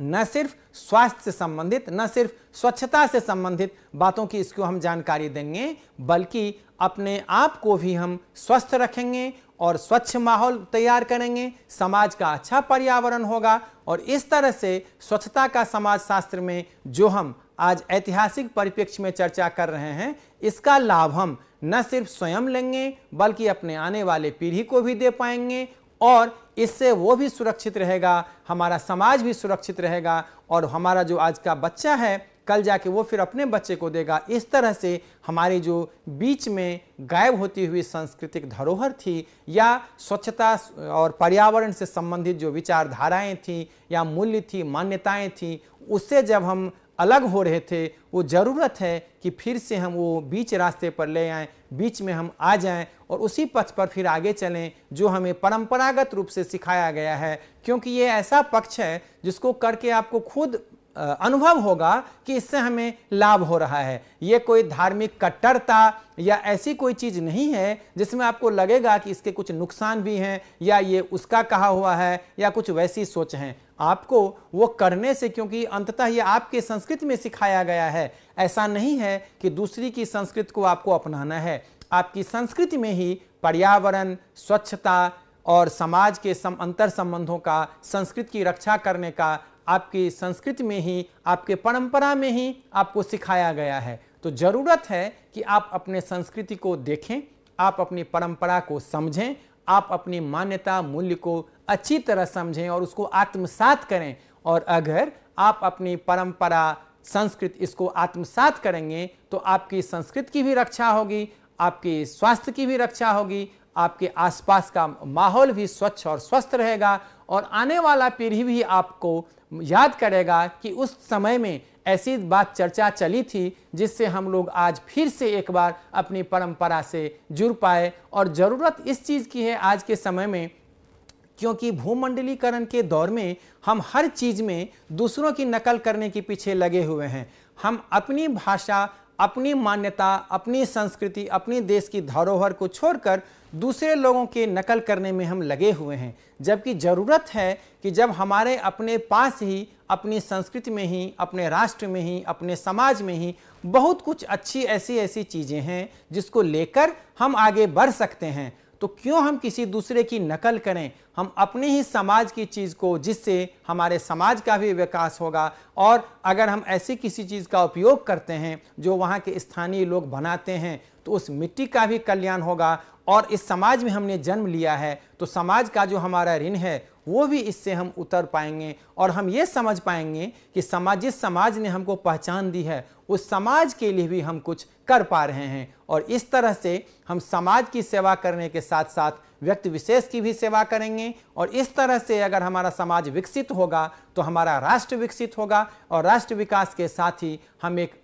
न सिर्फ स्वास्थ्य से संबंधित न सिर्फ स्वच्छता से संबंधित बातों की इसको हम जानकारी देंगे बल्कि अपने आप को भी हम स्वस्थ रखेंगे और स्वच्छ माहौल तैयार करेंगे समाज का अच्छा पर्यावरण होगा और इस तरह से स्वच्छता का समाज शास्त्र में जो हम आज ऐतिहासिक परिप्रेक्ष्य में चर्चा कर रहे हैं इसका लाभ हम न सिर्फ स्वयं लेंगे बल्कि अपने आने वाले पीढ़ी को भी दे पाएंगे और इससे वो भी सुरक्षित रहेगा हमारा समाज भी सुरक्षित रहेगा और हमारा जो आज का बच्चा है कल जाके वो फिर अपने बच्चे को देगा इस तरह से हमारी जो बीच में गायब होती हुई सांस्कृतिक धरोहर थी या स्वच्छता और पर्यावरण से संबंधित जो विचारधाराएं थी या मूल्य थी मान्यताएं थी उससे जब हम अलग हो रहे थे वो ज़रूरत है कि फिर से हम वो बीच रास्ते पर ले आएँ बीच में हम आ जाएं और उसी पथ पर फिर आगे चलें जो हमें परंपरागत रूप से सिखाया गया है क्योंकि ये ऐसा पक्ष है जिसको करके आपको खुद अनुभव होगा कि इससे हमें लाभ हो रहा है ये कोई धार्मिक कट्टरता या ऐसी कोई चीज़ नहीं है जिसमें आपको लगेगा कि इसके कुछ नुकसान भी हैं या ये उसका कहा हुआ है या कुछ वैसी सोच हैं आपको वो करने से क्योंकि अंततः ये आपके संस्कृति में सिखाया गया है ऐसा नहीं है कि दूसरी की संस्कृति को आपको अपनाना है आपकी संस्कृति में ही पर्यावरण स्वच्छता और समाज के सम अंतर संबंधों का संस्कृत की रक्षा करने का आपकी संस्कृति में ही आपके परंपरा में ही आपको सिखाया गया है तो ज़रूरत है कि आप अपने संस्कृति को देखें आप अपनी परंपरा को समझें आप अपनी मान्यता मूल्य को अच्छी तरह समझें और उसको आत्मसात करें और अगर आप अपनी परंपरा संस्कृत इसको आत्मसात करेंगे तो आपकी संस्कृत की भी रक्षा होगी आपके स्वास्थ्य की भी रक्षा होगी आपके आसपास का माहौल भी स्वच्छ और स्वस्थ रहेगा और आने वाला पीढ़ी भी आपको याद करेगा कि उस समय में ऐसी बात चर्चा चली थी जिससे हम लोग आज फिर से एक बार अपनी परंपरा से जुड़ पाए और ज़रूरत इस चीज़ की है आज के समय में क्योंकि भूमंडलीकरण के दौर में हम हर चीज़ में दूसरों की नकल करने के पीछे लगे हुए हैं हम अपनी भाषा अपनी मान्यता अपनी संस्कृति अपने देश की धरोहर को छोड़कर दूसरे लोगों के नकल करने में हम लगे हुए हैं जबकि ज़रूरत है कि जब हमारे अपने पास ही अपनी संस्कृति में ही अपने राष्ट्र में ही अपने समाज में ही बहुत कुछ अच्छी ऐसी ऐसी चीज़ें हैं जिसको लेकर हम आगे बढ़ सकते हैं तो क्यों हम किसी दूसरे की नकल करें हम अपने ही समाज की चीज़ को जिससे हमारे समाज का भी विकास होगा और अगर हम ऐसी किसी चीज़ का उपयोग करते हैं जो वहाँ के स्थानीय लोग बनाते हैं तो उस मिट्टी का भी कल्याण होगा और इस समाज में हमने जन्म लिया है तो समाज का जो हमारा ऋण है वो भी इससे हम उतर पाएंगे और हम ये समझ पाएंगे कि समाज जिस समाज ने हमको पहचान दी है उस समाज के लिए भी हम कुछ कर पा रहे हैं और इस तरह से हम समाज की सेवा करने के साथ साथ व्यक्ति विशेष की भी सेवा करेंगे और इस तरह से अगर हमारा समाज विकसित होगा तो हमारा राष्ट्र विकसित होगा और राष्ट्र विकास के साथ ही हम एक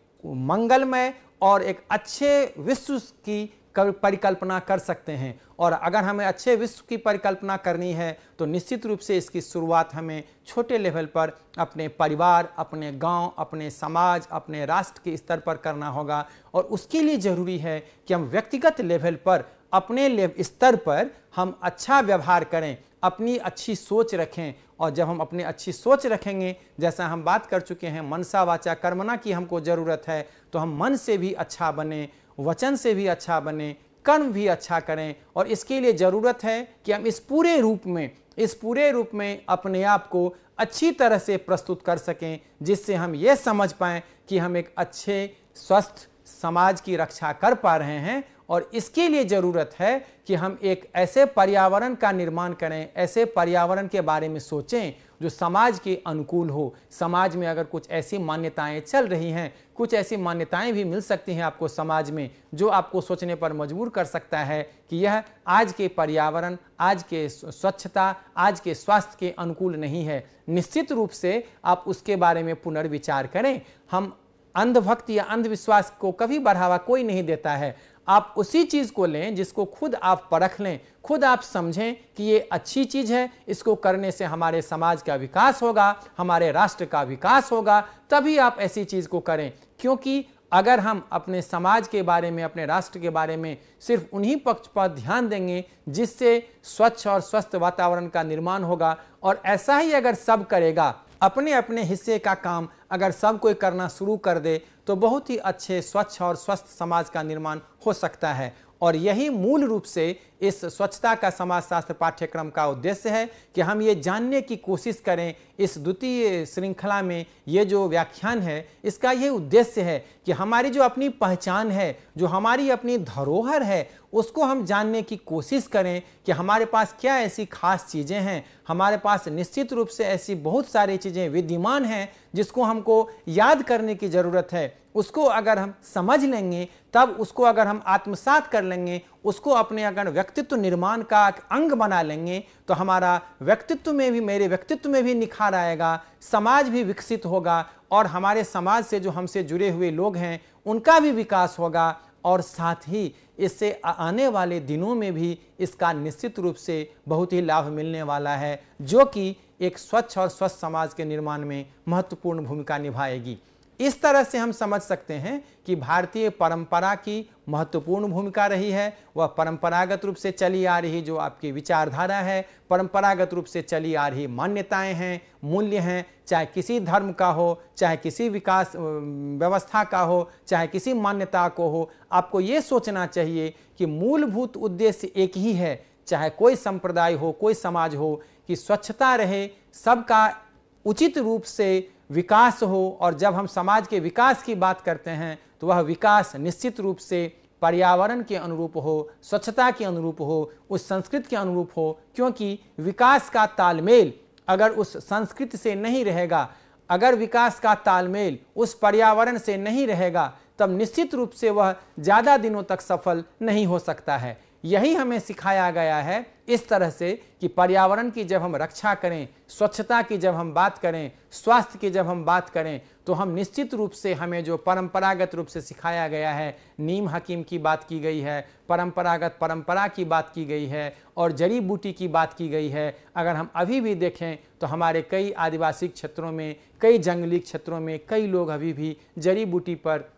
मंगलमय और एक अच्छे विश्व की कर परिकल्पना कर सकते हैं और अगर हमें अच्छे विश्व की परिकल्पना करनी है तो निश्चित रूप से इसकी शुरुआत हमें छोटे लेवल पर अपने परिवार अपने गांव, अपने समाज अपने राष्ट्र के स्तर पर करना होगा और उसके लिए ज़रूरी है कि हम व्यक्तिगत लेवल पर अपने स्तर पर हम अच्छा व्यवहार करें अपनी अच्छी सोच रखें और जब हम अपनी अच्छी सोच रखेंगे जैसा हम बात कर चुके हैं मनसा वाचा कर्मना की हमको ज़रूरत है तो हम मन से भी अच्छा बने वचन से भी अच्छा बने कर्म भी अच्छा करें और इसके लिए ज़रूरत है कि हम इस पूरे रूप में इस पूरे रूप में अपने आप को अच्छी तरह से प्रस्तुत कर सकें जिससे हम ये समझ पाएँ कि हम एक अच्छे स्वस्थ समाज की रक्षा कर पा रहे हैं और इसके लिए ज़रूरत है कि हम एक ऐसे पर्यावरण का निर्माण करें ऐसे पर्यावरण के बारे में सोचें जो समाज के अनुकूल हो समाज में अगर कुछ ऐसी मान्यताएं चल रही हैं कुछ ऐसी मान्यताएं भी मिल सकती हैं आपको समाज में जो आपको सोचने पर मजबूर कर सकता है कि यह आज के पर्यावरण आज के स्वच्छता आज के स्वास्थ्य के अनुकूल नहीं है निश्चित रूप से आप उसके बारे में पुनर्विचार करें हम अंधभक्त या अंधविश्वास को कभी बढ़ावा कोई नहीं देता है आप उसी चीज़ को लें जिसको खुद आप परख लें खुद आप समझें कि ये अच्छी चीज़ है इसको करने से हमारे समाज का विकास होगा हमारे राष्ट्र का विकास होगा तभी आप ऐसी चीज़ को करें क्योंकि अगर हम अपने समाज के बारे में अपने राष्ट्र के बारे में सिर्फ उन्हीं पक्ष पर ध्यान देंगे जिससे स्वच्छ और स्वस्थ वातावरण का निर्माण होगा और ऐसा ही अगर सब करेगा अपने अपने हिस्से का काम अगर सब कोई करना शुरू कर दे तो बहुत ही अच्छे स्वच्छ और स्वस्थ समाज का निर्माण हो सकता है और यही मूल रूप से इस स्वच्छता का समाजशास्त्र पाठ्यक्रम का उद्देश्य है कि हम ये जानने की कोशिश करें इस द्वितीय श्रृंखला में ये जो व्याख्यान है इसका ये उद्देश्य है कि हमारी जो अपनी पहचान है जो हमारी अपनी धरोहर है उसको हम जानने की कोशिश करें कि हमारे पास क्या ऐसी खास चीज़ें हैं हमारे पास निश्चित रूप से ऐसी बहुत सारी चीज़ें विद्यमान हैं जिसको हमको याद करने की ज़रूरत है उसको अगर हम समझ लेंगे तब उसको अगर हम आत्मसात कर लेंगे उसको अपने अगर व्यक्तित्व निर्माण का अंग बना लेंगे तो हमारा व्यक्तित्व में भी मेरे व्यक्तित्व में भी निखार आएगा समाज भी विकसित होगा और हमारे समाज से जो हमसे जुड़े हुए लोग हैं उनका भी विकास होगा और साथ ही इससे आने वाले दिनों में भी इसका निश्चित रूप से बहुत ही लाभ मिलने वाला है जो कि एक स्वच्छ और स्वस्थ समाज के निर्माण में महत्वपूर्ण भूमिका निभाएगी इस तरह से हम समझ सकते हैं कि भारतीय परंपरा की महत्वपूर्ण भूमिका रही है वह परंपरागत रूप से चली आ रही जो आपकी विचारधारा है परंपरागत रूप से चली आ रही मान्यताएं हैं मूल्य हैं चाहे किसी धर्म का हो चाहे किसी विकास व्यवस्था का हो चाहे किसी मान्यता को हो आपको ये सोचना चाहिए कि मूलभूत उद्देश्य एक ही है चाहे कोई संप्रदाय हो कोई समाज हो कि स्वच्छता रहे सबका उचित रूप से विकास हो और जब हम समाज के विकास की बात करते हैं तो वह विकास निश्चित रूप से पर्यावरण के अनुरूप हो स्वच्छता के अनुरूप हो उस संस्कृत के अनुरूप हो क्योंकि विकास का तालमेल अगर उस संस्कृति से नहीं रहेगा अगर विकास का तालमेल उस पर्यावरण से नहीं रहेगा तब निश्चित रूप से वह ज़्यादा दिनों तक सफल नहीं हो सकता है यही हमें सिखाया गया है इस तरह से कि पर्यावरण की जब हम रक्षा करें स्वच्छता की जब हम बात करें स्वास्थ्य की जब हम बात करें तो हम निश्चित रूप से हमें जो परंपरागत रूप से सिखाया गया है नीम हकीम की बात की गई है परंपरागत परंपरा की बात की गई है और जड़ी बूटी की बात की गई है अगर हम अभी भी देखें तो हमारे कई आदिवासी क्षेत्रों में कई जंगली क्षेत्रों में कई लोग अभी भी जड़ी बूटी पर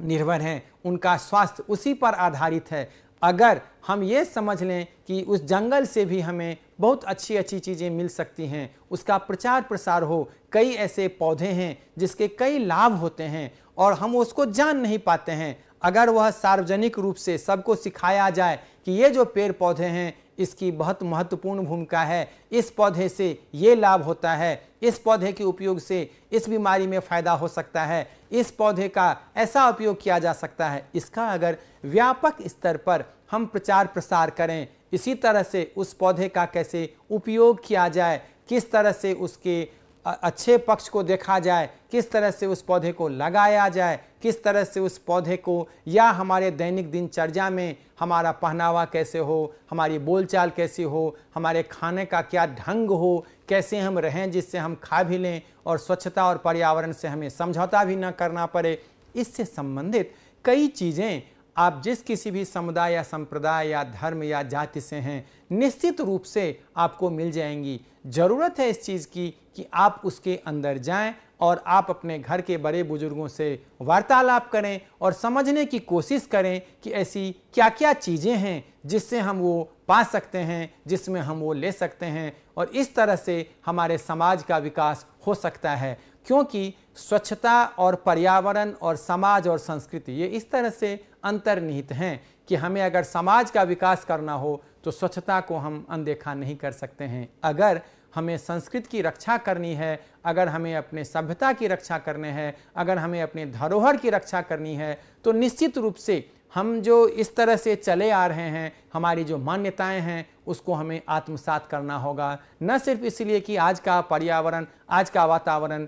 निर्भर हैं उनका स्वास्थ्य उसी पर आधारित है अगर हम ये समझ लें कि उस जंगल से भी हमें बहुत अच्छी अच्छी चीज़ें मिल सकती हैं उसका प्रचार प्रसार हो कई ऐसे पौधे हैं जिसके कई लाभ होते हैं और हम उसको जान नहीं पाते हैं अगर वह सार्वजनिक रूप से सबको सिखाया जाए कि ये जो पेड़ पौधे हैं इसकी बहुत महत्वपूर्ण भूमिका है इस पौधे से ये लाभ होता है इस पौधे के उपयोग से इस बीमारी में फ़ायदा हो सकता है इस पौधे का ऐसा उपयोग किया जा सकता है इसका अगर व्यापक स्तर पर हम प्रचार प्रसार करें इसी तरह से उस पौधे का कैसे उपयोग किया जाए किस तरह से उसके अच्छे पक्ष को देखा जाए किस तरह से उस पौधे को लगाया जाए किस तरह से उस पौधे को या हमारे दैनिक दिनचर्या में हमारा पहनावा कैसे हो हमारी बोलचाल कैसी हो हमारे खाने का क्या ढंग हो कैसे हम रहें जिससे हम खा भी लें और स्वच्छता और पर्यावरण से हमें समझौता भी ना करना पड़े इससे संबंधित कई चीज़ें आप जिस किसी भी समुदाय या संप्रदाय या धर्म या जाति से हैं निश्चित रूप से आपको मिल जाएंगी ज़रूरत है इस चीज़ की कि आप उसके अंदर जाएं और आप अपने घर के बड़े बुजुर्गों से वार्तालाप करें और समझने की कोशिश करें कि ऐसी क्या क्या चीज़ें हैं जिससे हम वो पा सकते हैं जिसमें हम वो ले सकते हैं और इस तरह से हमारे समाज का विकास हो सकता है क्योंकि स्वच्छता और पर्यावरण और समाज और संस्कृति ये इस तरह से अंतर्निहित हैं कि हमें अगर समाज का विकास करना हो तो स्वच्छता को हम अनदेखा नहीं कर सकते हैं अगर हमें संस्कृति की रक्षा करनी है अगर हमें अपने सभ्यता की रक्षा करनी है अगर हमें अपने धरोहर की रक्षा करनी है तो निश्चित रूप से हम जो इस तरह से चले आ रहे हैं हमारी जो मान्यताएं हैं उसको हमें आत्मसात करना होगा न सिर्फ इसलिए कि आज का पर्यावरण आज का वातावरण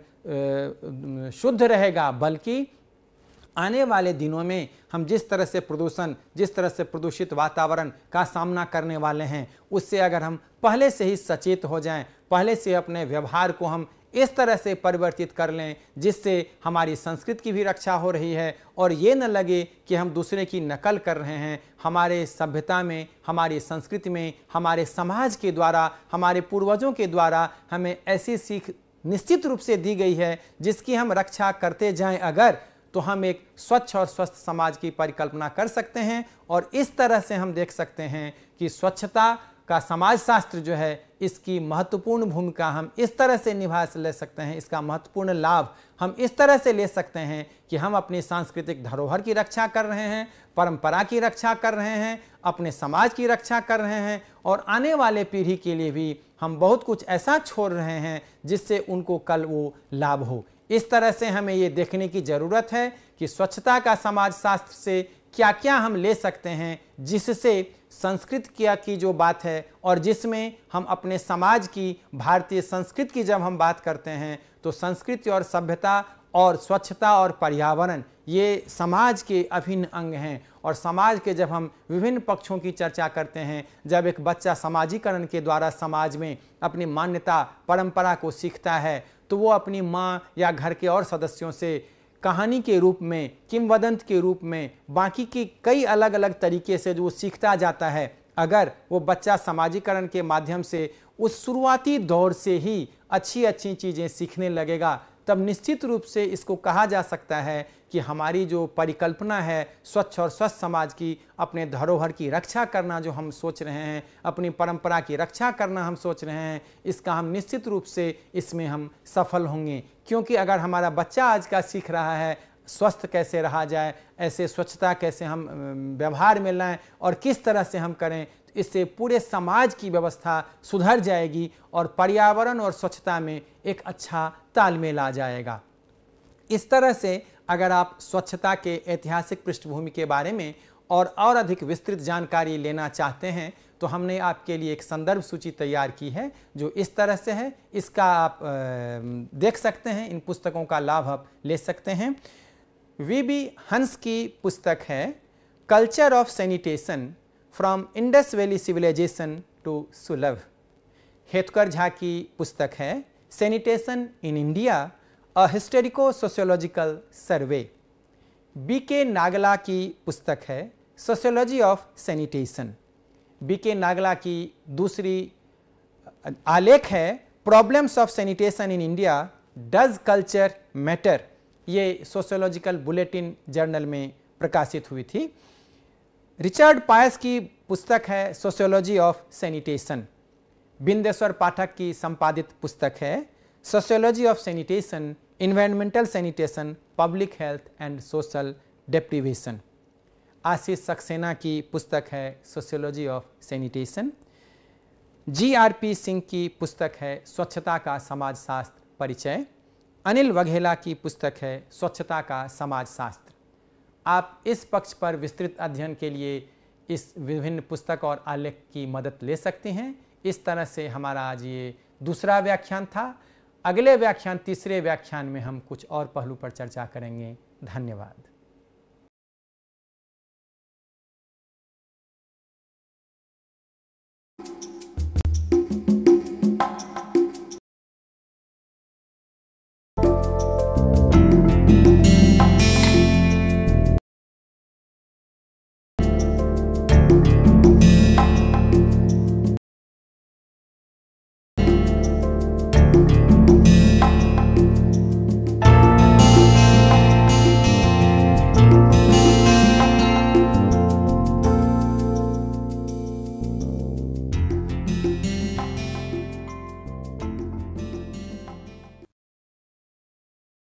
शुद्ध रहेगा बल्कि आने वाले दिनों में हम जिस तरह से प्रदूषण जिस तरह से प्रदूषित वातावरण का सामना करने वाले हैं उससे अगर हम पहले से ही सचेत हो जाएं, पहले से अपने व्यवहार को हम इस तरह से परिवर्तित कर लें जिससे हमारी संस्कृति की भी रक्षा हो रही है और ये न लगे कि हम दूसरे की नकल कर रहे हैं हमारे सभ्यता में हमारी संस्कृति में हमारे समाज के द्वारा हमारे पूर्वजों के द्वारा हमें ऐसी सीख निश्चित रूप से दी गई है जिसकी हम रक्षा करते जाएं अगर तो हम एक स्वच्छ और स्वस्थ समाज की परिकल्पना कर सकते हैं और इस तरह से हम देख सकते हैं कि स्वच्छता का समाजशास्त्र जो है इसकी महत्वपूर्ण भूमिका हम इस तरह से निभा ले सकते हैं इसका महत्वपूर्ण लाभ हम इस तरह से ले सकते हैं कि हम अपनी सांस्कृतिक धरोहर की रक्षा कर रहे हैं परंपरा की रक्षा कर रहे हैं अपने समाज की रक्षा कर रहे हैं और आने वाले पीढ़ी के लिए भी हम बहुत कुछ ऐसा छोड़ रहे हैं जिससे उनको कल वो लाभ हो इस तरह से हमें ये देखने की ज़रूरत है कि स्वच्छता का समाजशास्त्र से क्या क्या हम ले सकते हैं जिससे संस्कृत किया की जो बात है और जिसमें हम अपने समाज की भारतीय संस्कृत की जब हम बात करते हैं तो संस्कृति और सभ्यता और स्वच्छता और पर्यावरण ये समाज के अभिन्न अंग हैं और समाज के जब हम विभिन्न पक्षों की चर्चा करते हैं जब एक बच्चा समाजीकरण के द्वारा समाज में अपनी मान्यता परंपरा को सीखता है तो वो अपनी माँ या घर के और सदस्यों से कहानी के रूप में किमवदंत के रूप में बाकी के कई अलग अलग तरीके से जो वो सीखता जाता है अगर वो बच्चा समाजीकरण के माध्यम से उस शुरुआती दौर से ही अच्छी अच्छी चीज़ें सीखने लगेगा तब निश्चित रूप से इसको कहा जा सकता है कि हमारी जो परिकल्पना है स्वच्छ और स्वस्थ समाज की अपने धरोहर की रक्षा करना जो हम सोच रहे हैं अपनी परंपरा की रक्षा करना हम सोच रहे हैं इसका हम निश्चित रूप से इसमें हम सफल होंगे क्योंकि अगर हमारा बच्चा आज का सीख रहा है स्वस्थ कैसे रहा जाए ऐसे स्वच्छता कैसे हम व्यवहार में लाएँ और किस तरह से हम करें इससे पूरे समाज की व्यवस्था सुधर जाएगी और पर्यावरण और स्वच्छता में एक अच्छा तालमेल आ जाएगा इस तरह से अगर आप स्वच्छता के ऐतिहासिक पृष्ठभूमि के बारे में और और अधिक विस्तृत जानकारी लेना चाहते हैं तो हमने आपके लिए एक संदर्भ सूची तैयार की है जो इस तरह से है इसका आप देख सकते हैं इन पुस्तकों का लाभ आप ले सकते हैं वी बी हंस की पुस्तक है culture of sanitation from Indus valley civilization to Sulabh हेतकर झा की पुस्तक है sanitation in India a historico sociological survey B K Nagla की पुस्तक है sociology of sanitation B K Nagla की दूसरी आलेख है problems of sanitation in India does culture matter ये सोशियोलॉजिकल बुलेटिन जर्नल में प्रकाशित हुई थी रिचर्ड पायस की पुस्तक है sociology of sanitation Bindeshwar Pathak की संपादित पुस्तक है sociology of sanitation environmental sanitation public health and social deprivation Ashish Saxena की पुस्तक है sociology of sanitation G R P Singh की पुस्तक है स्वच्छता का समाजशास्त्र परिचय अनिल वघेला की पुस्तक है स्वच्छता का समाजशास्त्र आप इस पक्ष पर विस्तृत अध्ययन के लिए इस विभिन्न पुस्तक और आलेख की मदद ले सकते हैं इस तरह से हमारा आज ये दूसरा व्याख्यान था अगले व्याख्यान तीसरे व्याख्यान में हम कुछ और पहलू पर चर्चा करेंगे धन्यवाद